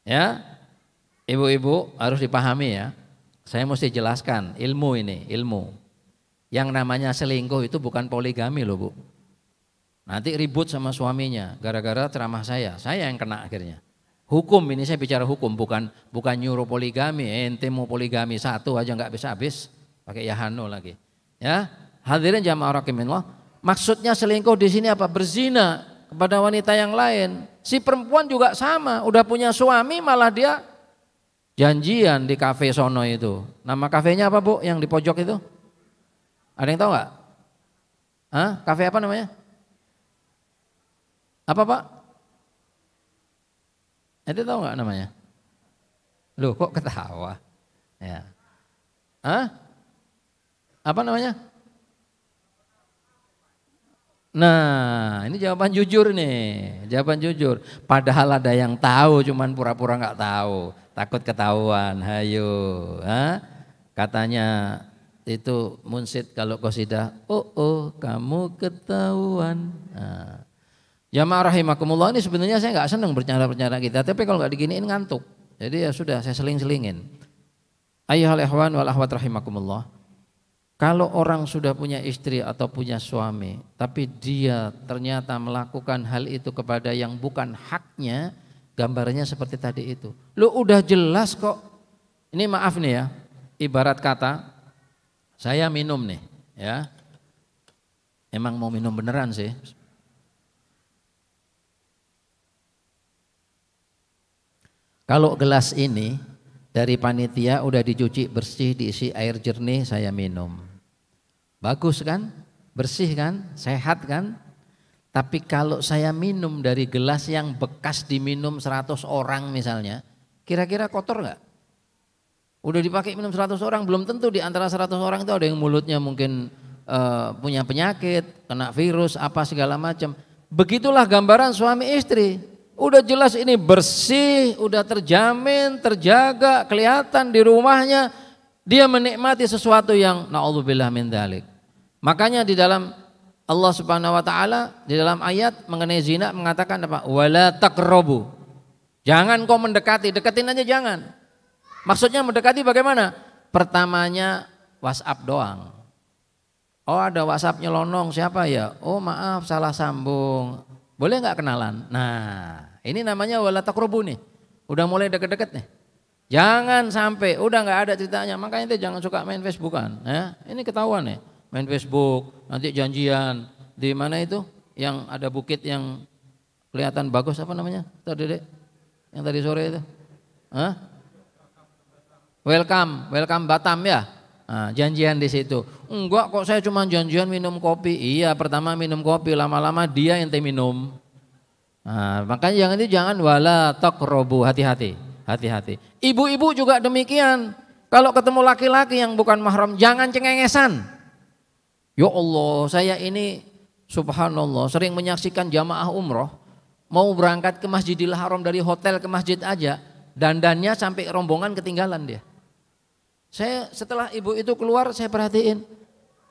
Ya. Ibu-ibu harus dipahami ya. Saya mesti jelaskan ilmu ini, ilmu. Yang namanya selingkuh itu bukan poligami loh, Bu. Nanti ribut sama suaminya gara-gara ceramah saya. Saya yang kena akhirnya. Hukum ini saya bicara hukum bukan bukan nyuruh poligami, ente eh, mau poligami satu aja nggak bisa habis, pakai yahano lagi. Ya, hadirin jamaah rahimakumullah, maksudnya selingkuh di sini apa? Berzina kepada wanita yang lain. Si perempuan juga sama, udah punya suami malah dia janjian di kafe sono itu. Nama kafenya apa, Bu? Yang di pojok itu? Ada yang tahu nggak? Hah? Kafe apa namanya? Apa, Pak? Ada tahu nggak namanya? Loh kok ketawa? Ya. Hah? Apa namanya? Nah, ini jawaban jujur nih, jawaban jujur. Padahal ada yang tahu, cuman pura-pura nggak tahu, takut ketahuan. Hayo, ha? katanya itu Munsid kalau kau sudah oh oh kamu ketahuan. Nah. Jamaah rahimakumullah ini sebenarnya saya nggak senang bercanda-bercanda kita, tapi kalau nggak diginiin ngantuk. Jadi ya sudah saya seling-selingin. Ayuhal ehwan wal ahwat rahimakumullah. Kalau orang sudah punya istri atau punya suami, tapi dia ternyata melakukan hal itu kepada yang bukan haknya, gambarnya seperti tadi itu. Lu udah jelas kok. Ini maaf nih ya, ibarat kata saya minum nih, ya. Emang mau minum beneran sih, Kalau gelas ini dari panitia udah dicuci bersih diisi air jernih saya minum. Bagus kan? Bersih kan? Sehat kan? Tapi kalau saya minum dari gelas yang bekas diminum 100 orang misalnya, kira-kira kotor nggak? Udah dipakai minum 100 orang, belum tentu di antara 100 orang itu ada yang mulutnya mungkin uh, punya penyakit, kena virus, apa segala macam. Begitulah gambaran suami istri. Udah jelas ini bersih, udah terjamin, terjaga, kelihatan di rumahnya. Dia menikmati sesuatu yang na'udzubillah min dalik. Makanya di dalam Allah Subhanahu wa taala di dalam ayat mengenai zina mengatakan apa? Wala takrobu. Jangan kau mendekati, deketin aja jangan. Maksudnya mendekati bagaimana? Pertamanya WhatsApp doang. Oh ada WhatsApp nyelonong siapa ya? Oh maaf salah sambung. Boleh nggak kenalan? Nah, ini namanya wala takrubu nih. Udah mulai deket-deket nih. Jangan sampai udah nggak ada ceritanya. Makanya itu jangan suka main Facebookan. Ya, ini ketahuan ya. Main Facebook, nanti janjian di mana itu yang ada bukit yang kelihatan bagus apa namanya? Tadi deh, yang tadi sore itu. Hah? Welcome, welcome Batam ya. Nah, janjian di situ. Enggak kok saya cuma janjian minum kopi. Iya, pertama minum kopi, lama-lama dia yang minum. Nah, makanya jangan itu jangan wala robu hati-hati. Hati-hati. Ibu-ibu juga demikian. Kalau ketemu laki-laki yang bukan mahram, jangan cengengesan. Ya Allah, saya ini subhanallah sering menyaksikan jamaah umroh mau berangkat ke Masjidil Haram dari hotel ke masjid aja, dandannya sampai rombongan ketinggalan dia. Saya setelah ibu itu keluar saya perhatiin,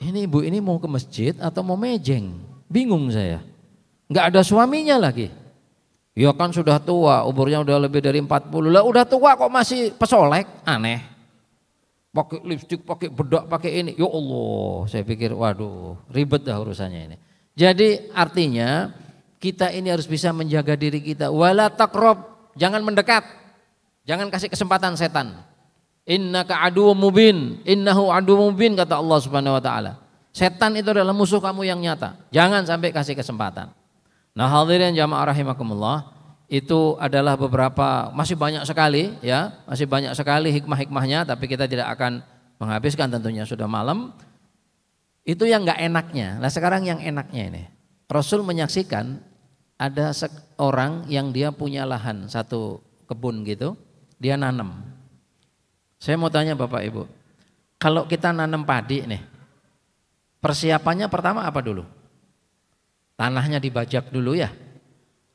ini ibu ini mau ke masjid atau mau mejeng? Bingung saya. Enggak ada suaminya lagi. Ya kan sudah tua, umurnya udah lebih dari 40. Lah udah tua kok masih pesolek? Aneh. Pakai lipstik, pakai bedak, pakai ini. Ya Allah, saya pikir waduh, ribet dah urusannya ini. Jadi artinya kita ini harus bisa menjaga diri kita. Wala takrob, jangan mendekat. Jangan kasih kesempatan setan. Innaka aduwwum mubin, innahu aduwwum mubin kata Allah Subhanahu wa taala. Setan itu adalah musuh kamu yang nyata. Jangan sampai kasih kesempatan. Nah, hadirin jamaah rahimakumullah, itu adalah beberapa masih banyak sekali ya, masih banyak sekali hikmah-hikmahnya tapi kita tidak akan menghabiskan tentunya sudah malam. Itu yang enggak enaknya. Nah, sekarang yang enaknya ini. Rasul menyaksikan ada seorang yang dia punya lahan satu kebun gitu, dia nanam saya mau tanya Bapak Ibu, kalau kita nanam padi nih, persiapannya pertama apa dulu? Tanahnya dibajak dulu ya,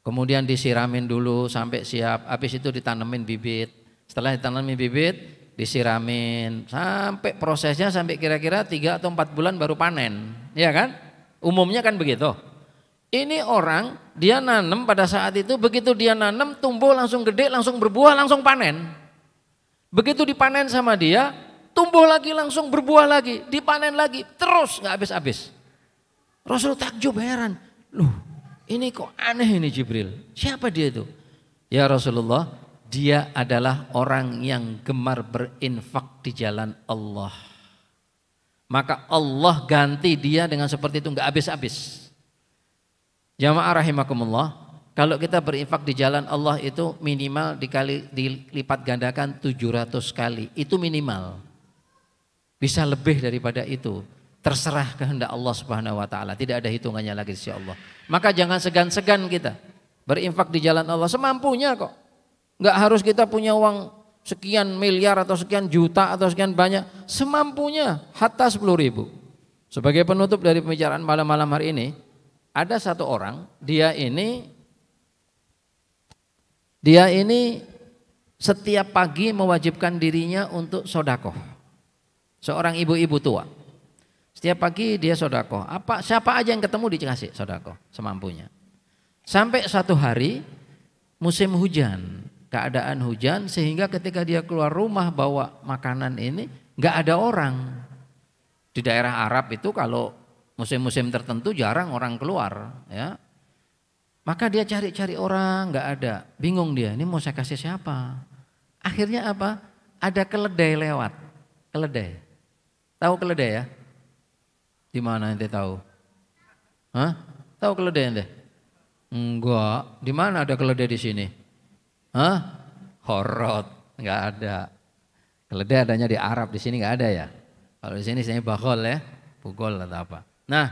kemudian disiramin dulu sampai siap, habis itu ditanemin bibit. Setelah ditanemin bibit, disiramin sampai prosesnya sampai kira-kira 3 atau 4 bulan baru panen, ya kan? Umumnya kan begitu. Ini orang dia nanam pada saat itu begitu dia nanam tumbuh langsung gede langsung berbuah langsung panen. Begitu dipanen sama dia, tumbuh lagi langsung berbuah lagi, dipanen lagi, terus nggak habis-habis. Rasul takjub heran, loh ini kok aneh ini Jibril, siapa dia itu? Ya Rasulullah, dia adalah orang yang gemar berinfak di jalan Allah. Maka Allah ganti dia dengan seperti itu nggak habis-habis. Jamaah rahimakumullah, kalau kita berinfak di jalan Allah itu minimal dikali dilipat gandakan 700 kali. Itu minimal. Bisa lebih daripada itu. Terserah kehendak Allah Subhanahu wa taala. Tidak ada hitungannya lagi sisi Allah. Maka jangan segan-segan kita berinfak di jalan Allah semampunya kok. Enggak harus kita punya uang sekian miliar atau sekian juta atau sekian banyak, semampunya hatta sepuluh ribu. Sebagai penutup dari pembicaraan malam-malam hari ini, ada satu orang, dia ini dia ini setiap pagi mewajibkan dirinya untuk sodakoh. Seorang ibu-ibu tua. Setiap pagi dia sodakoh. Apa, siapa aja yang ketemu dikasih sodakoh semampunya. Sampai satu hari musim hujan. Keadaan hujan sehingga ketika dia keluar rumah bawa makanan ini nggak ada orang. Di daerah Arab itu kalau musim-musim tertentu jarang orang keluar ya maka dia cari-cari orang, nggak ada. Bingung dia, ini mau saya kasih siapa? Akhirnya apa? Ada keledai lewat. Keledai. Tahu keledai ya? Di mana ente tahu? Hah? Tahu keledai ente? Enggak. Di mana ada keledai di sini? Hah? Horot. Enggak ada. Keledai adanya di Arab, di sini enggak ada ya? Kalau di sini saya bakol ya, bugol atau apa. Nah,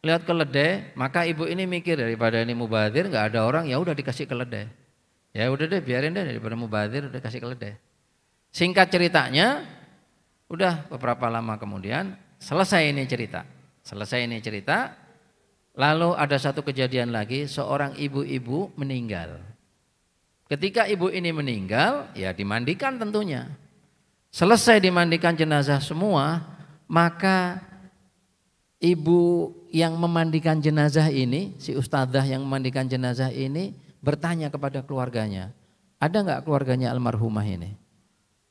lihat keledai, maka ibu ini mikir daripada ini mubazir nggak ada orang ya udah dikasih keledai. Ya udah deh biarin deh daripada mubazir udah kasih keledai. Singkat ceritanya, udah beberapa lama kemudian selesai ini cerita. Selesai ini cerita, lalu ada satu kejadian lagi seorang ibu-ibu meninggal. Ketika ibu ini meninggal, ya dimandikan tentunya. Selesai dimandikan jenazah semua, maka ibu yang memandikan jenazah ini, si ustazah yang memandikan jenazah ini bertanya kepada keluarganya, ada nggak keluarganya almarhumah ini?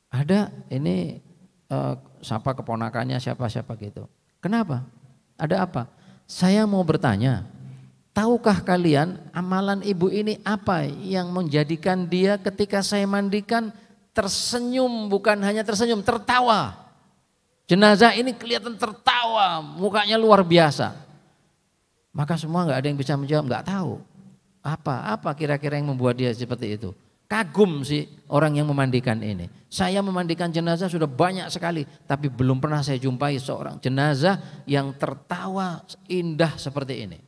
Ada, ini uh, siapa keponakannya, siapa-siapa gitu. Kenapa? Ada apa? Saya mau bertanya, tahukah kalian amalan ibu ini apa yang menjadikan dia ketika saya mandikan tersenyum, bukan hanya tersenyum, tertawa. Jenazah ini kelihatan tertawa, mukanya luar biasa. Maka semua nggak ada yang bisa menjawab, nggak tahu. Apa apa kira-kira yang membuat dia seperti itu? Kagum sih orang yang memandikan ini. Saya memandikan jenazah sudah banyak sekali, tapi belum pernah saya jumpai seorang jenazah yang tertawa indah seperti ini.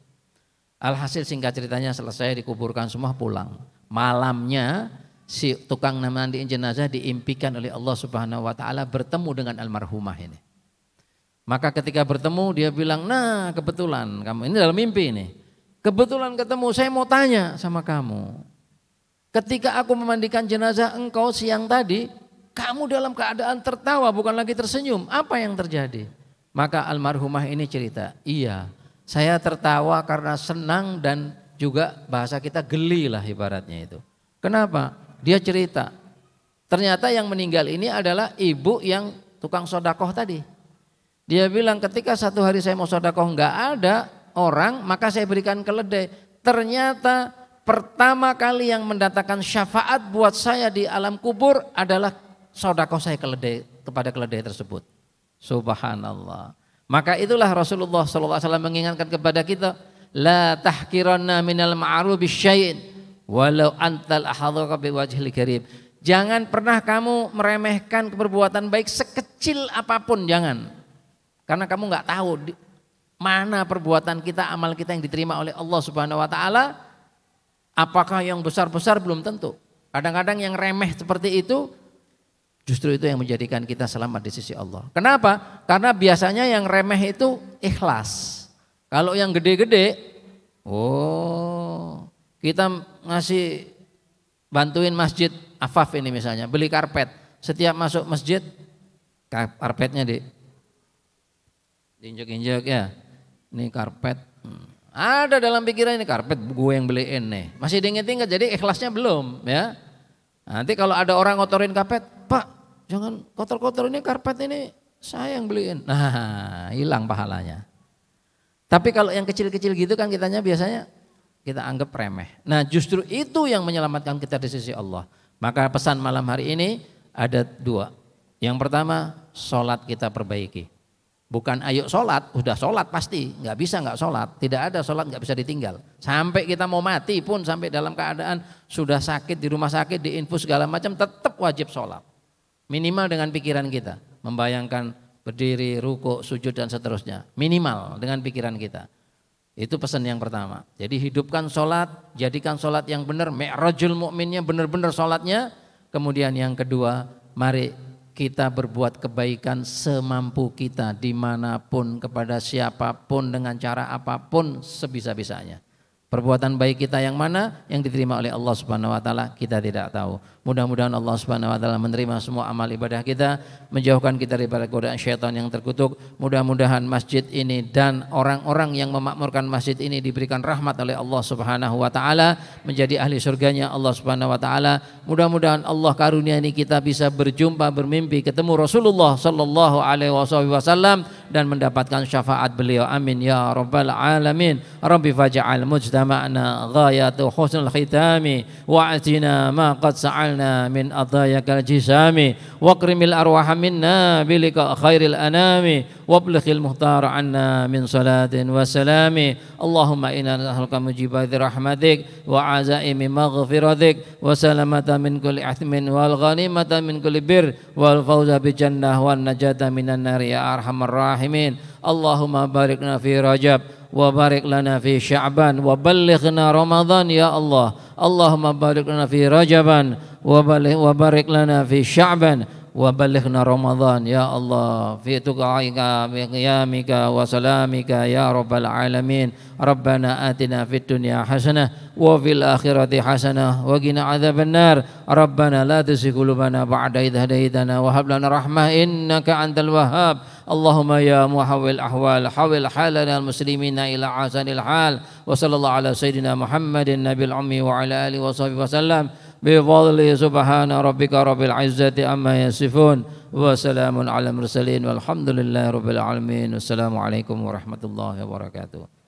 Alhasil singkat ceritanya selesai dikuburkan semua pulang. Malamnya si tukang mandiin jenazah diimpikan oleh Allah Subhanahu wa taala bertemu dengan almarhumah ini. Maka ketika bertemu dia bilang, nah kebetulan kamu, ini dalam mimpi ini. Kebetulan ketemu, saya mau tanya sama kamu. Ketika aku memandikan jenazah engkau siang tadi, kamu dalam keadaan tertawa bukan lagi tersenyum. Apa yang terjadi? Maka almarhumah ini cerita, iya saya tertawa karena senang dan juga bahasa kita geli lah ibaratnya itu. Kenapa? Dia cerita, ternyata yang meninggal ini adalah ibu yang tukang sodakoh tadi. Dia bilang ketika satu hari saya mau sodakoh nggak ada orang maka saya berikan keledai. Ternyata pertama kali yang mendatangkan syafaat buat saya di alam kubur adalah sodakoh saya keledai kepada keledai tersebut. Subhanallah. Maka itulah Rasulullah SAW mengingatkan kepada kita, la tahkiranna minal ma'arubi syai'in walau antal ahadhaka biwajhil karim. Jangan pernah kamu meremehkan keperbuatan baik sekecil apapun, jangan. Karena kamu nggak tahu di, mana perbuatan kita, amal kita yang diterima oleh Allah Subhanahu wa taala. Apakah yang besar-besar belum tentu. Kadang-kadang yang remeh seperti itu justru itu yang menjadikan kita selamat di sisi Allah. Kenapa? Karena biasanya yang remeh itu ikhlas. Kalau yang gede-gede, oh, kita ngasih bantuin masjid Afaf ini misalnya, beli karpet. Setiap masuk masjid karpetnya di Diinjak-injak ya. Ini karpet. Hmm. Ada dalam pikiran ini karpet gue yang beliin nih. Masih diinget-inget jadi ikhlasnya belum ya. Nanti kalau ada orang ngotorin karpet, Pak jangan kotor-kotor ini karpet ini saya yang beliin. Nah hilang pahalanya. Tapi kalau yang kecil-kecil gitu kan kitanya biasanya kita anggap remeh. Nah justru itu yang menyelamatkan kita di sisi Allah. Maka pesan malam hari ini ada dua. Yang pertama sholat kita perbaiki. Bukan ayo sholat, udah sholat pasti, nggak bisa nggak sholat, tidak ada sholat nggak bisa ditinggal. Sampai kita mau mati pun, sampai dalam keadaan sudah sakit di rumah sakit, di infus segala macam, tetap wajib sholat. Minimal dengan pikiran kita, membayangkan berdiri, ruku, sujud dan seterusnya. Minimal dengan pikiran kita. Itu pesan yang pertama. Jadi hidupkan sholat, jadikan sholat yang benar, me'rajul mu'minnya benar-benar sholatnya. Kemudian yang kedua, mari kita berbuat kebaikan semampu kita dimanapun kepada siapapun dengan cara apapun sebisa-bisanya. Perbuatan baik kita yang mana yang diterima oleh Allah Subhanahu wa taala kita tidak tahu. Mudah-mudahan Allah Subhanahu wa taala menerima semua amal ibadah kita, menjauhkan kita daripada godaan syaitan yang terkutuk. Mudah-mudahan masjid ini dan orang-orang yang memakmurkan masjid ini diberikan rahmat oleh Allah Subhanahu wa taala, menjadi ahli surganya Allah Subhanahu wa taala. Mudah-mudahan Allah karunia ini kita bisa berjumpa, bermimpi ketemu Rasulullah sallallahu alaihi wasallam dan mendapatkan syafaat beliau amin ya rabbal alamin rabbi faj'al mujtama'na ghayatu husnul khitami wa atina ma qad sa'alna min adayakal jisami wa krimil arwah minna bilika khairil anami وابلغ المختار عنا من صلاة وسلام اللهم إنا نسألك مجيبات رحمتك وعزائم مغفرتك وسلامة من كل إثم والغنيمة من كل بر والفوز بالجنة والنجاة من النار يا أرحم الراحمين اللهم باركنا في رجب وبارك لنا في شعبان وبلغنا رمضان يا الله اللهم بارك لنا في رجبان وبارك لنا في شعبان وبلغنا رمضان يا الله في تقعك بقيامك وسلامك يا رب العالمين ربنا آتنا في الدنيا حسنة وفي الآخرة حسنة وقنا عذاب النار ربنا لا تزغ قلوبنا بعد إذ هديتنا وهب لنا رحمة إنك أنت الوهاب اللهم يا محول الأحوال حول حالنا المسلمين إلى أحسن الحال وصلى الله على سيدنا محمد النبي العمي وعلى آله وصحبه وسلم بفضله سبحان ربك رب العزة أما يصفون وسلام على المرسلين والحمد لله رب العالمين والسلام عليكم ورحمة الله وبركاته